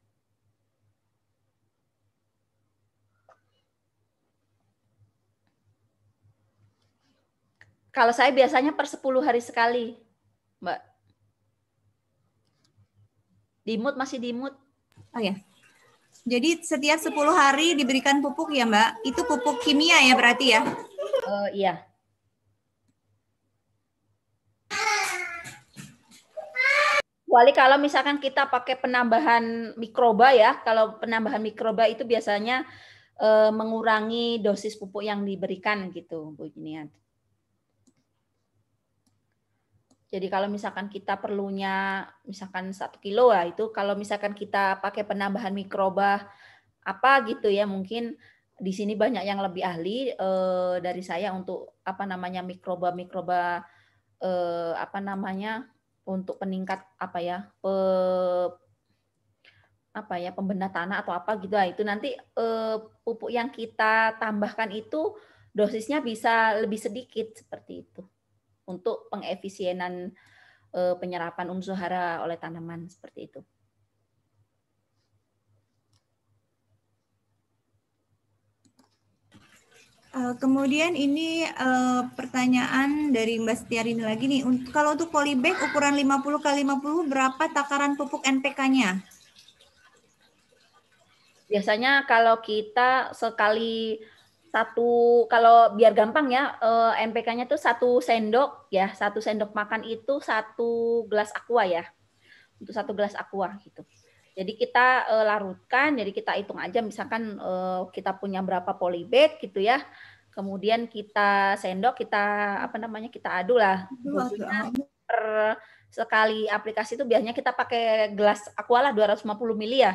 Kalau saya biasanya per 10 hari sekali, Mbak. Dimut masih dimut. Oh ya. Jadi setiap 10 hari diberikan pupuk ya Mbak? Itu pupuk kimia ya berarti ya? Uh, iya. Kecuali kalau misalkan kita pakai penambahan mikroba ya, kalau penambahan mikroba itu biasanya uh, mengurangi dosis pupuk yang diberikan gitu, Bu Jiniat. Jadi kalau misalkan kita perlunya misalkan satu kilo ya itu kalau misalkan kita pakai penambahan mikroba apa gitu ya mungkin di sini banyak yang lebih ahli eh, dari saya untuk apa namanya mikroba mikroba eh, apa namanya untuk peningkat apa ya pe, apa ya pembenda tanah atau apa gitu lah itu nanti eh, pupuk yang kita tambahkan itu dosisnya bisa lebih sedikit seperti itu untuk pengefisienan eh, penyerapan unsur hara oleh tanaman seperti itu. Eh, kemudian ini eh, pertanyaan dari Mbak Setiarini lagi nih. kalau untuk polybag ukuran 50 kali 50 berapa takaran pupuk NPK-nya? Biasanya kalau kita sekali satu kalau biar gampang ya eh, MPK-nya tuh satu sendok ya satu sendok makan itu satu gelas aqua ya untuk satu gelas aqua gitu. Jadi kita eh, larutkan, jadi kita hitung aja misalkan eh, kita punya berapa polybag gitu ya. Kemudian kita sendok, kita apa namanya kita adu lah. per sekali aplikasi itu biasanya kita pakai gelas aqua lah 250 ml ya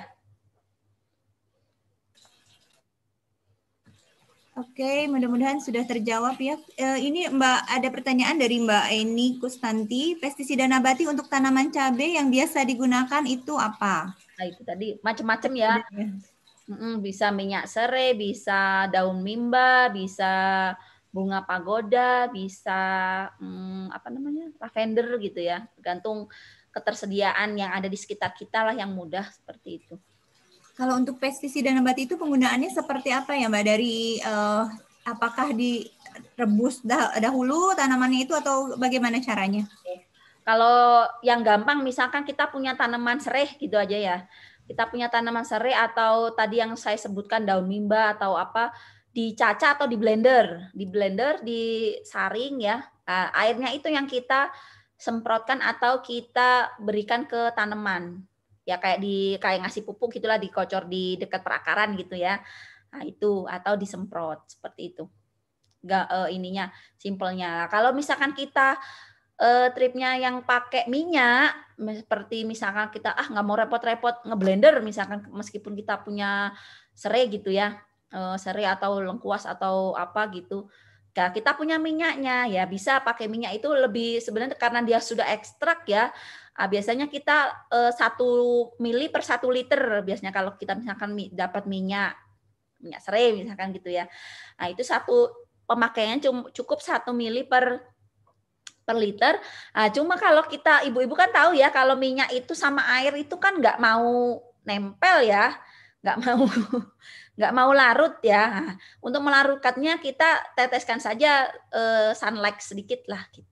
Oke, mudah-mudahan sudah terjawab ya. E, ini Mbak ada pertanyaan dari Mbak Eni Kustanti, pestisida nabati untuk tanaman cabai yang biasa digunakan itu apa? Nah, itu tadi macam-macam ya. Bisa minyak serai, bisa daun mimba, bisa bunga pagoda, bisa hmm, apa namanya lavender gitu ya, tergantung ketersediaan yang ada di sekitar kita lah yang mudah seperti itu. Kalau untuk pestisida nabati itu penggunaannya seperti apa ya Mbak? Dari uh, apakah direbus dah, dahulu tanamannya itu atau bagaimana caranya? Kalau yang gampang misalkan kita punya tanaman sereh gitu aja ya. Kita punya tanaman sereh atau tadi yang saya sebutkan daun mimba atau apa dicaca atau di blender, di blender, disaring ya. Eh, airnya itu yang kita semprotkan atau kita berikan ke tanaman ya kayak di kayak ngasih pupuk gitulah dikocor di dekat perakaran gitu ya nah, itu atau disemprot seperti itu nggak uh, eh, ininya simpelnya kalau misalkan kita uh, tripnya yang pakai minyak seperti misalkan kita ah nggak mau repot-repot ngeblender misalkan meskipun kita punya serai gitu ya uh, eh, serai atau lengkuas atau apa gitu Nah, kita punya minyaknya ya bisa pakai minyak itu lebih sebenarnya karena dia sudah ekstrak ya Nah, biasanya kita eh, satu mili per satu liter biasanya kalau kita misalkan dapat minyak minyak serai misalkan gitu ya. Nah itu satu pemakaiannya cukup satu mili per per liter. Nah, cuma kalau kita ibu-ibu kan tahu ya kalau minyak itu sama air itu kan nggak mau nempel ya, nggak mau nggak mau larut ya. Nah, untuk melarutkannya kita teteskan saja eh, sunlight sedikit lah gitu.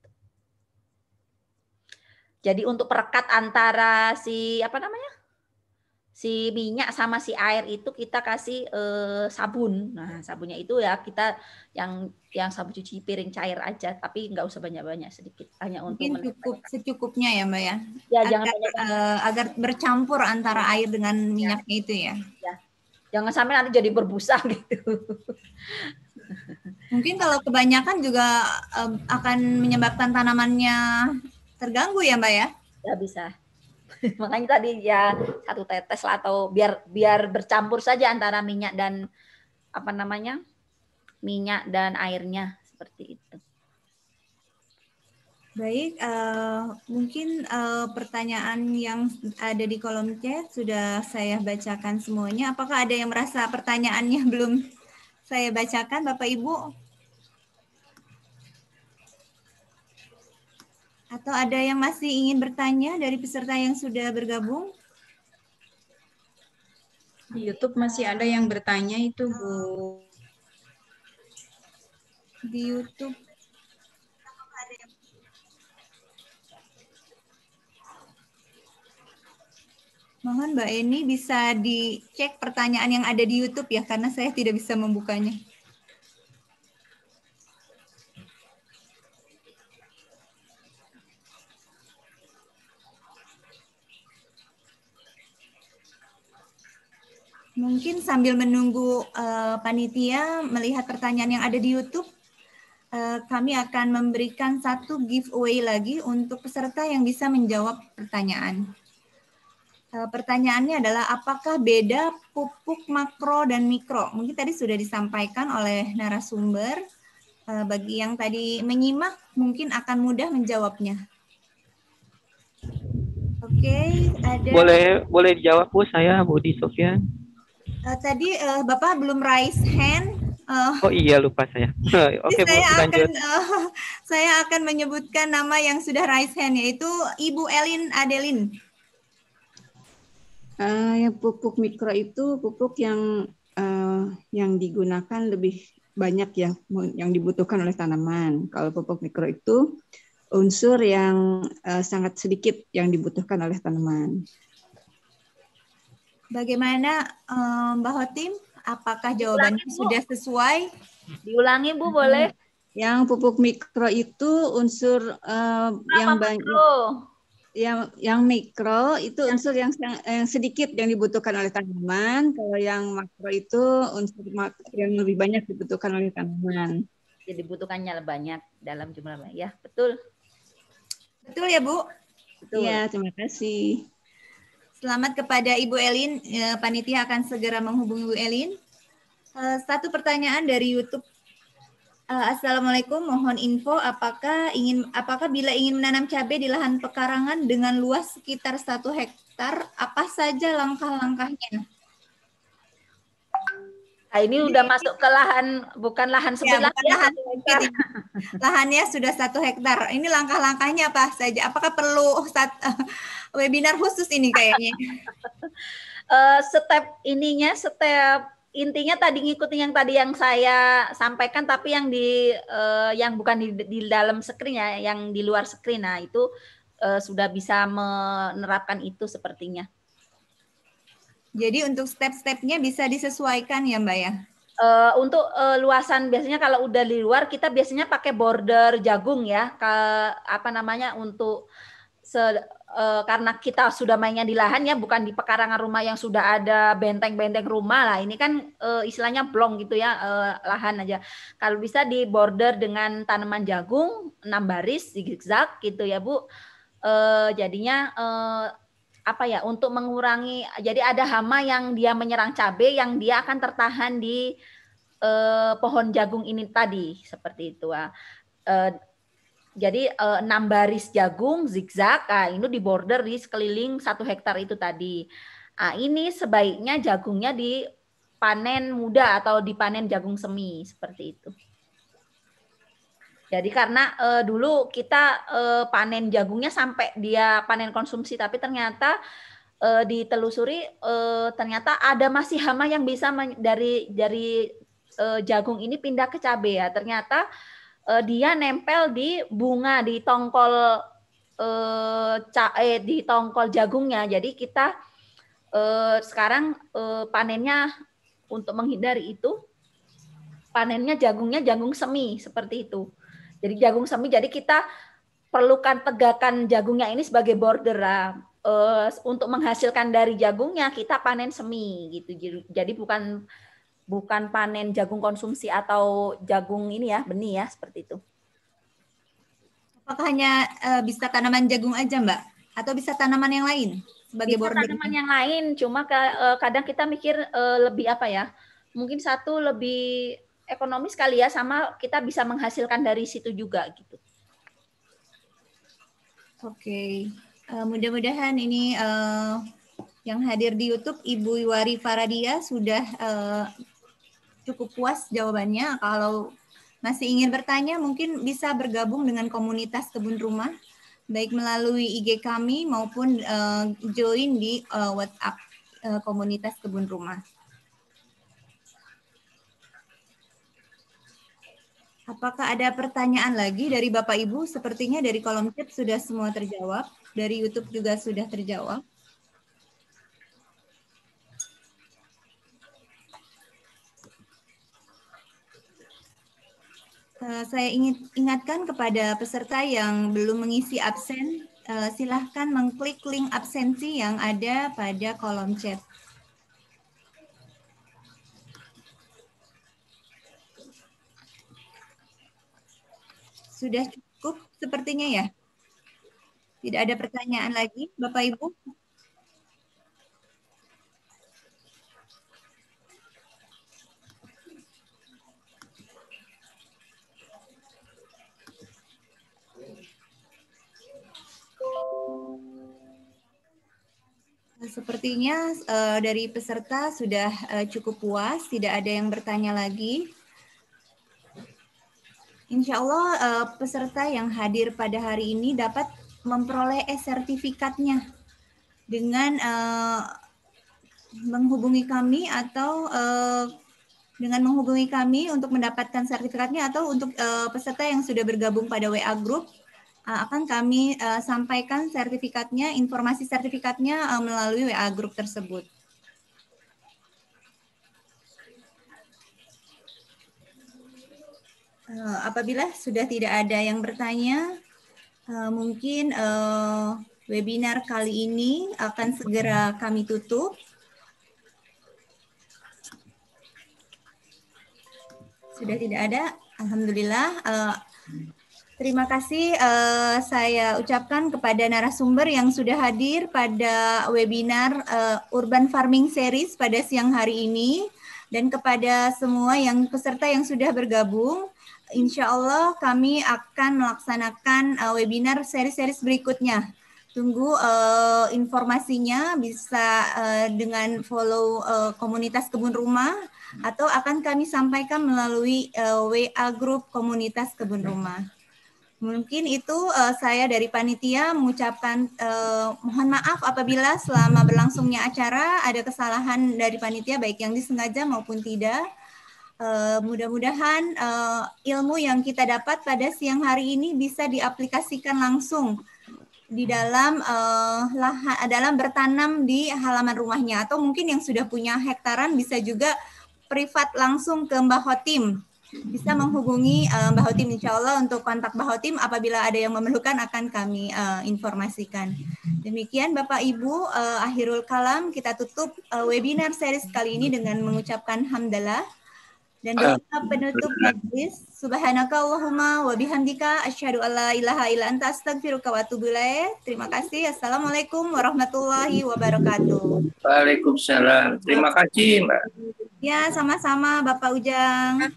Jadi untuk perekat antara si apa namanya? si minyak sama si air itu kita kasih eh, sabun. Nah, sabunnya itu ya kita yang yang sabun cuci piring cair aja, tapi nggak usah banyak-banyak, sedikit hanya untuk Mungkin cukup secukupnya ya, Mbak ya. Ya, agar, jangan banyak -banyak. Eh, agar bercampur antara air dengan ya. minyaknya ya. itu ya. ya. Jangan sampai nanti jadi berbusa gitu. Mungkin kalau kebanyakan juga eh, akan menyebabkan tanamannya terganggu ya Mbak ya? nggak bisa. Makanya tadi ya satu tetes lah atau biar biar bercampur saja antara minyak dan apa namanya? minyak dan airnya seperti itu. Baik, uh, mungkin uh, pertanyaan yang ada di kolom chat sudah saya bacakan semuanya. Apakah ada yang merasa pertanyaannya belum saya bacakan, Bapak Ibu? Atau ada yang masih ingin bertanya dari peserta yang sudah bergabung? Di YouTube masih ada yang bertanya itu, Bu. Di YouTube. Mohon Mbak Eni bisa dicek pertanyaan yang ada di YouTube ya, karena saya tidak bisa membukanya. Mungkin sambil menunggu uh, panitia melihat pertanyaan yang ada di YouTube, eh, kami akan memberikan satu giveaway lagi untuk peserta yang bisa menjawab pertanyaan. Eh, pertanyaannya adalah apakah beda pupuk makro dan mikro? Mungkin tadi sudah disampaikan oleh narasumber. bagi yang tadi menyimak mungkin akan mudah menjawabnya. Oke, ada. Boleh boleh dijawab Bu, saya Budi Sofian. Uh, tadi uh, Bapak belum raise hand. Uh, oh iya lupa saya. Oke, okay, saya akan uh, saya akan menyebutkan nama yang sudah raise hand yaitu Ibu Elin Adelin. Uh, ya pupuk mikro itu pupuk yang uh, yang digunakan lebih banyak ya yang dibutuhkan oleh tanaman. Kalau pupuk mikro itu unsur yang uh, sangat sedikit yang dibutuhkan oleh tanaman. Bagaimana um, Mbak Hotim? Apakah jawabannya Diulangi, sudah sesuai? Diulangi Bu, hmm. boleh? Yang pupuk mikro itu unsur uh, yang banyak. Yang yang mikro itu ya. unsur yang, yang eh, sedikit yang dibutuhkan oleh tanaman. Kalau yang makro itu unsur yang lebih banyak dibutuhkan oleh tanaman. Jadi dibutuhkannya banyak dalam jumlah banyak. Ya, betul. Betul ya Bu. Betul. Ya, terima kasih. Selamat kepada Ibu Elin. Ya, panitia akan segera menghubungi Ibu Elin. Eh, satu pertanyaan dari YouTube. Eh, Assalamualaikum, mohon info apakah ingin apakah bila ingin menanam cabai di lahan pekarangan dengan luas sekitar satu hektar, apa saja langkah-langkahnya? Nah, ini udah masuk ke lahan bukan lahan ya, sebelah. ya, lahan Lahannya sudah satu hektar. Ini langkah-langkahnya apa saja? Apakah perlu satu, webinar khusus ini kayaknya. uh, step ininya, step intinya tadi ngikutin yang tadi yang saya sampaikan tapi yang di uh, yang bukan di, di dalam screen ya yang di luar screen nah itu uh, sudah bisa menerapkan itu sepertinya jadi untuk step-stepnya bisa disesuaikan ya mbak ya uh, untuk uh, luasan biasanya kalau udah di luar kita biasanya pakai border jagung ya ke apa namanya untuk se uh, karena kita sudah mainnya di lahan ya, bukan di pekarangan rumah yang sudah ada benteng-benteng rumah lah. Ini kan uh, istilahnya blong gitu ya, uh, lahan aja. Kalau bisa di border dengan tanaman jagung enam baris zigzag gitu ya, Bu. Uh, jadinya uh, apa ya untuk mengurangi jadi ada hama yang dia menyerang cabe yang dia akan tertahan di eh, pohon jagung ini tadi seperti itu ah. eh, jadi eh, enam baris jagung zigzag, nah ini di border di sekeliling satu hektar itu tadi. Nah, ini sebaiknya jagungnya dipanen muda atau dipanen jagung semi seperti itu. Jadi karena eh, dulu kita eh, panen jagungnya sampai dia panen konsumsi, tapi ternyata ditelusuri ternyata ada masih hama yang bisa dari dari jagung ini pindah ke cabai ya. Ternyata uh, dia nempel di bunga di tongkol uh, ca eh, di tongkol jagungnya. Jadi kita uh, sekarang uh, panennya untuk menghindari itu panennya jagungnya jagung semi seperti itu. Jadi jagung semi jadi kita perlukan tegakan jagungnya ini sebagai border Uh, untuk menghasilkan dari jagungnya kita panen semi gitu. Jadi bukan bukan panen jagung konsumsi atau jagung ini ya benih ya seperti itu. Apakah hanya e, bisa tanaman jagung aja Mbak atau bisa tanaman yang lain sebagai bisa border? tanaman gitu? yang lain cuma ke, e, eh, kadang kita mikir e, lebih apa ya? Mungkin satu lebih ekonomis kali ya sama kita bisa menghasilkan dari situ juga gitu. Oke. Okay. Uh, mudah-mudahan ini uh, yang hadir di YouTube Ibu Wari Faradia sudah uh, cukup puas jawabannya. Kalau masih ingin bertanya, mungkin bisa bergabung dengan komunitas kebun rumah, baik melalui IG kami maupun uh, join di uh, WhatsApp uh, komunitas kebun rumah. Apakah ada pertanyaan lagi dari Bapak Ibu? Sepertinya dari kolom chat sudah semua terjawab, dari YouTube juga sudah terjawab. Eh, saya ingin ingatkan kepada peserta yang belum mengisi absen, eh, silahkan mengklik link absensi yang ada pada kolom chat. Sudah cukup sepertinya ya? Tidak ada pertanyaan lagi, Bapak Ibu? Sepertinya uh, dari peserta sudah uh, cukup puas, tidak ada yang bertanya lagi. Insya Allah uh, peserta yang hadir pada hari ini dapat memperoleh e-sertifikatnya dengan uh, menghubungi kami atau uh, dengan menghubungi kami untuk mendapatkan sertifikatnya atau untuk uh, peserta yang sudah bergabung pada WA Group Eh, akan kami uh, sampaikan sertifikatnya, informasi sertifikatnya uh, melalui WA grup tersebut. Uh, apabila sudah tidak ada yang bertanya, uh, mungkin uh, webinar kali ini akan segera kami tutup. Sudah tidak ada, alhamdulillah. Uh, Terima kasih uh, saya ucapkan kepada narasumber yang sudah hadir pada webinar uh, Urban Farming Series pada siang hari ini dan kepada semua yang peserta yang sudah bergabung. Insya Allah kami akan melaksanakan uh, webinar seri-seri berikutnya. Tunggu uh, informasinya bisa uh, dengan follow uh, komunitas kebun rumah atau akan kami sampaikan melalui uh, WA grup komunitas kebun rumah. Mungkin itu uh, saya dari panitia mengucapkan uh, mohon maaf apabila selama berlangsungnya acara ada kesalahan dari panitia baik yang disengaja maupun tidak. Uh, mudah-mudahan uh, ilmu yang kita dapat pada siang hari ini bisa diaplikasikan langsung di dalam uh, lahan dalam bertanam di halaman rumahnya atau mungkin yang sudah punya hektaran bisa juga privat langsung ke Mbah Hotim bisa menghubungi uh, Mbak Hotim insya Allah untuk kontak Mbak Hotim apabila ada yang memerlukan akan kami uh, informasikan. Demikian Bapak Ibu uh, akhirul kalam kita tutup uh, webinar series kali ini dengan mengucapkan hamdalah dan doa ah. penutup majlis subhanaka wa bihamdika asyhadu alla ilaha illa anta astaghfiruka wa atubu Terima kasih. Assalamualaikum warahmatullahi wabarakatuh. Waalaikumsalam. Terima kasih, Mbak. Ya, sama-sama Bapak Ujang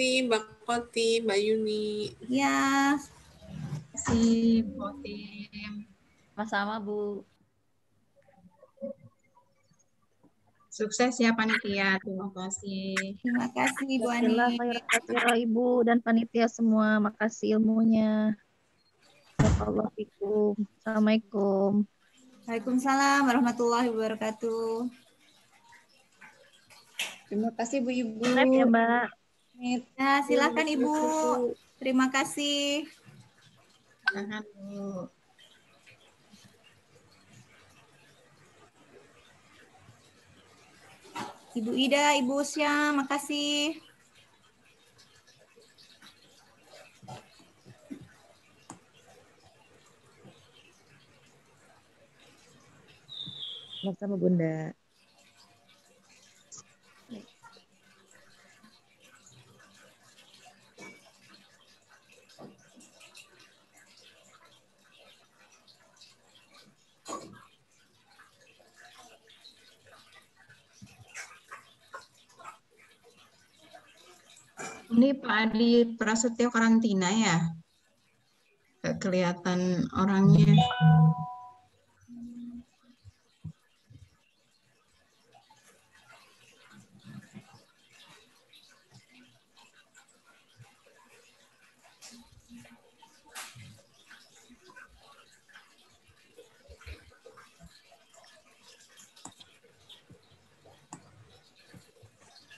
kasih Mbak Koti, Mbak Yuni. Ya, si kasih Sama-sama Bu. Sukses ya panitia. Terima kasih. Terima kasih Bu Ani. Terima kasih Ibu dan panitia semua. Makasih ilmunya. Assalamualaikum. Assalamualaikum. Waalaikumsalam warahmatullahi wabarakatuh. Terima kasih Bu Ibu. Terima ya, kasih Mbak. Nah, silakan Ibu. Terima kasih. Ibu Ida, Ibu Usya, makasih. Sama-sama Bunda. Ini Pak Adi Prasetyo karantina ya? Gak kelihatan orangnya.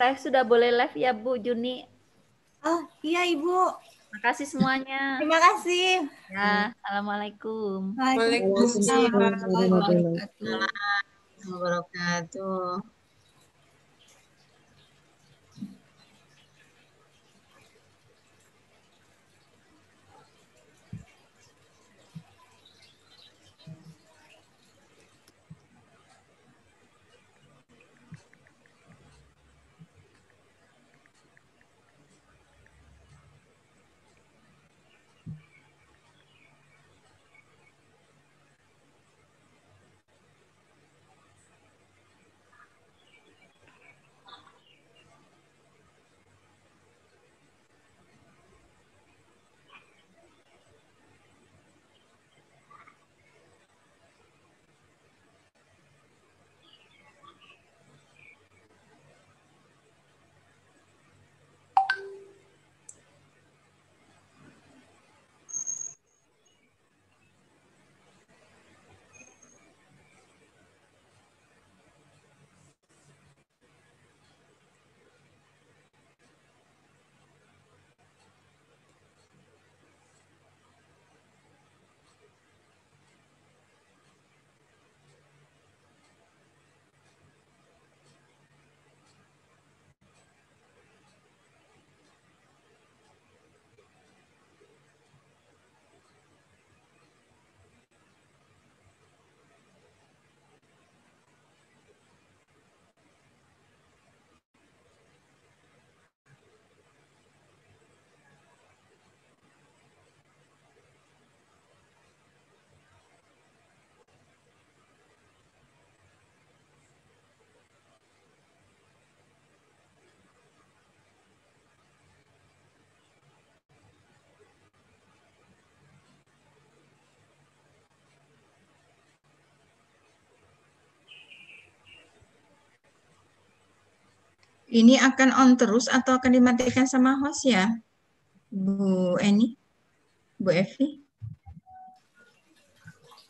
Saya sudah boleh live ya Bu Juni. Oh iya Ibu. Makasih semuanya. Terima kasih. Ya, assalamualaikum. Waalaikumsalam. Waalaikumsalam. Waalaikumsalam. Waalaikumsalam. Ini akan on terus atau akan dimatikan sama host ya? Bu Eni? Bu Evi?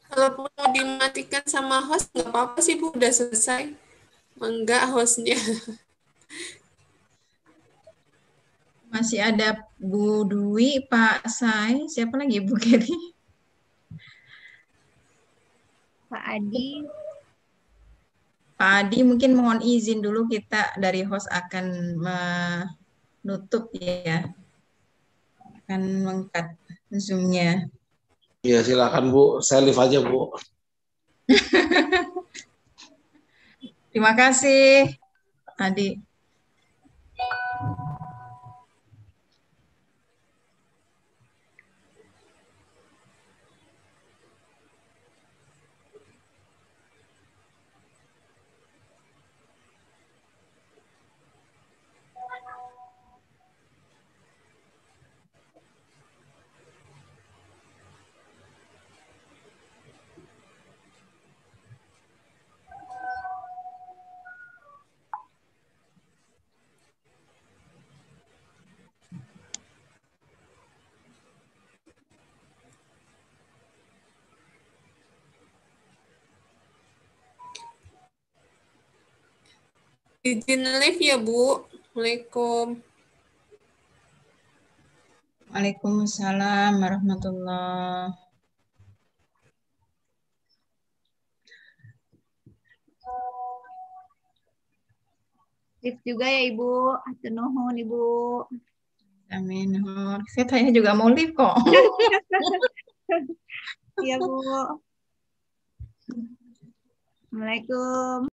Kalau mau dimatikan sama host, nggak apa-apa sih Bu, udah selesai. Enggak hostnya. Masih ada Bu Dwi, Pak Sai, siapa lagi Bu Keri Pak Adi, Pak Adi, mungkin mohon izin dulu kita dari host akan menutup ya, akan mengkat zoomnya. Iya silakan Bu, saya live aja Bu. Terima kasih Adi. Izin live ya, Bu. Assalamualaikum. Waalaikumsalam warahmatullahi Live juga ya Ibu. Atunuhun Ibu. Amin. Saya tanya juga mau live kok. Iya Bu. Assalamualaikum.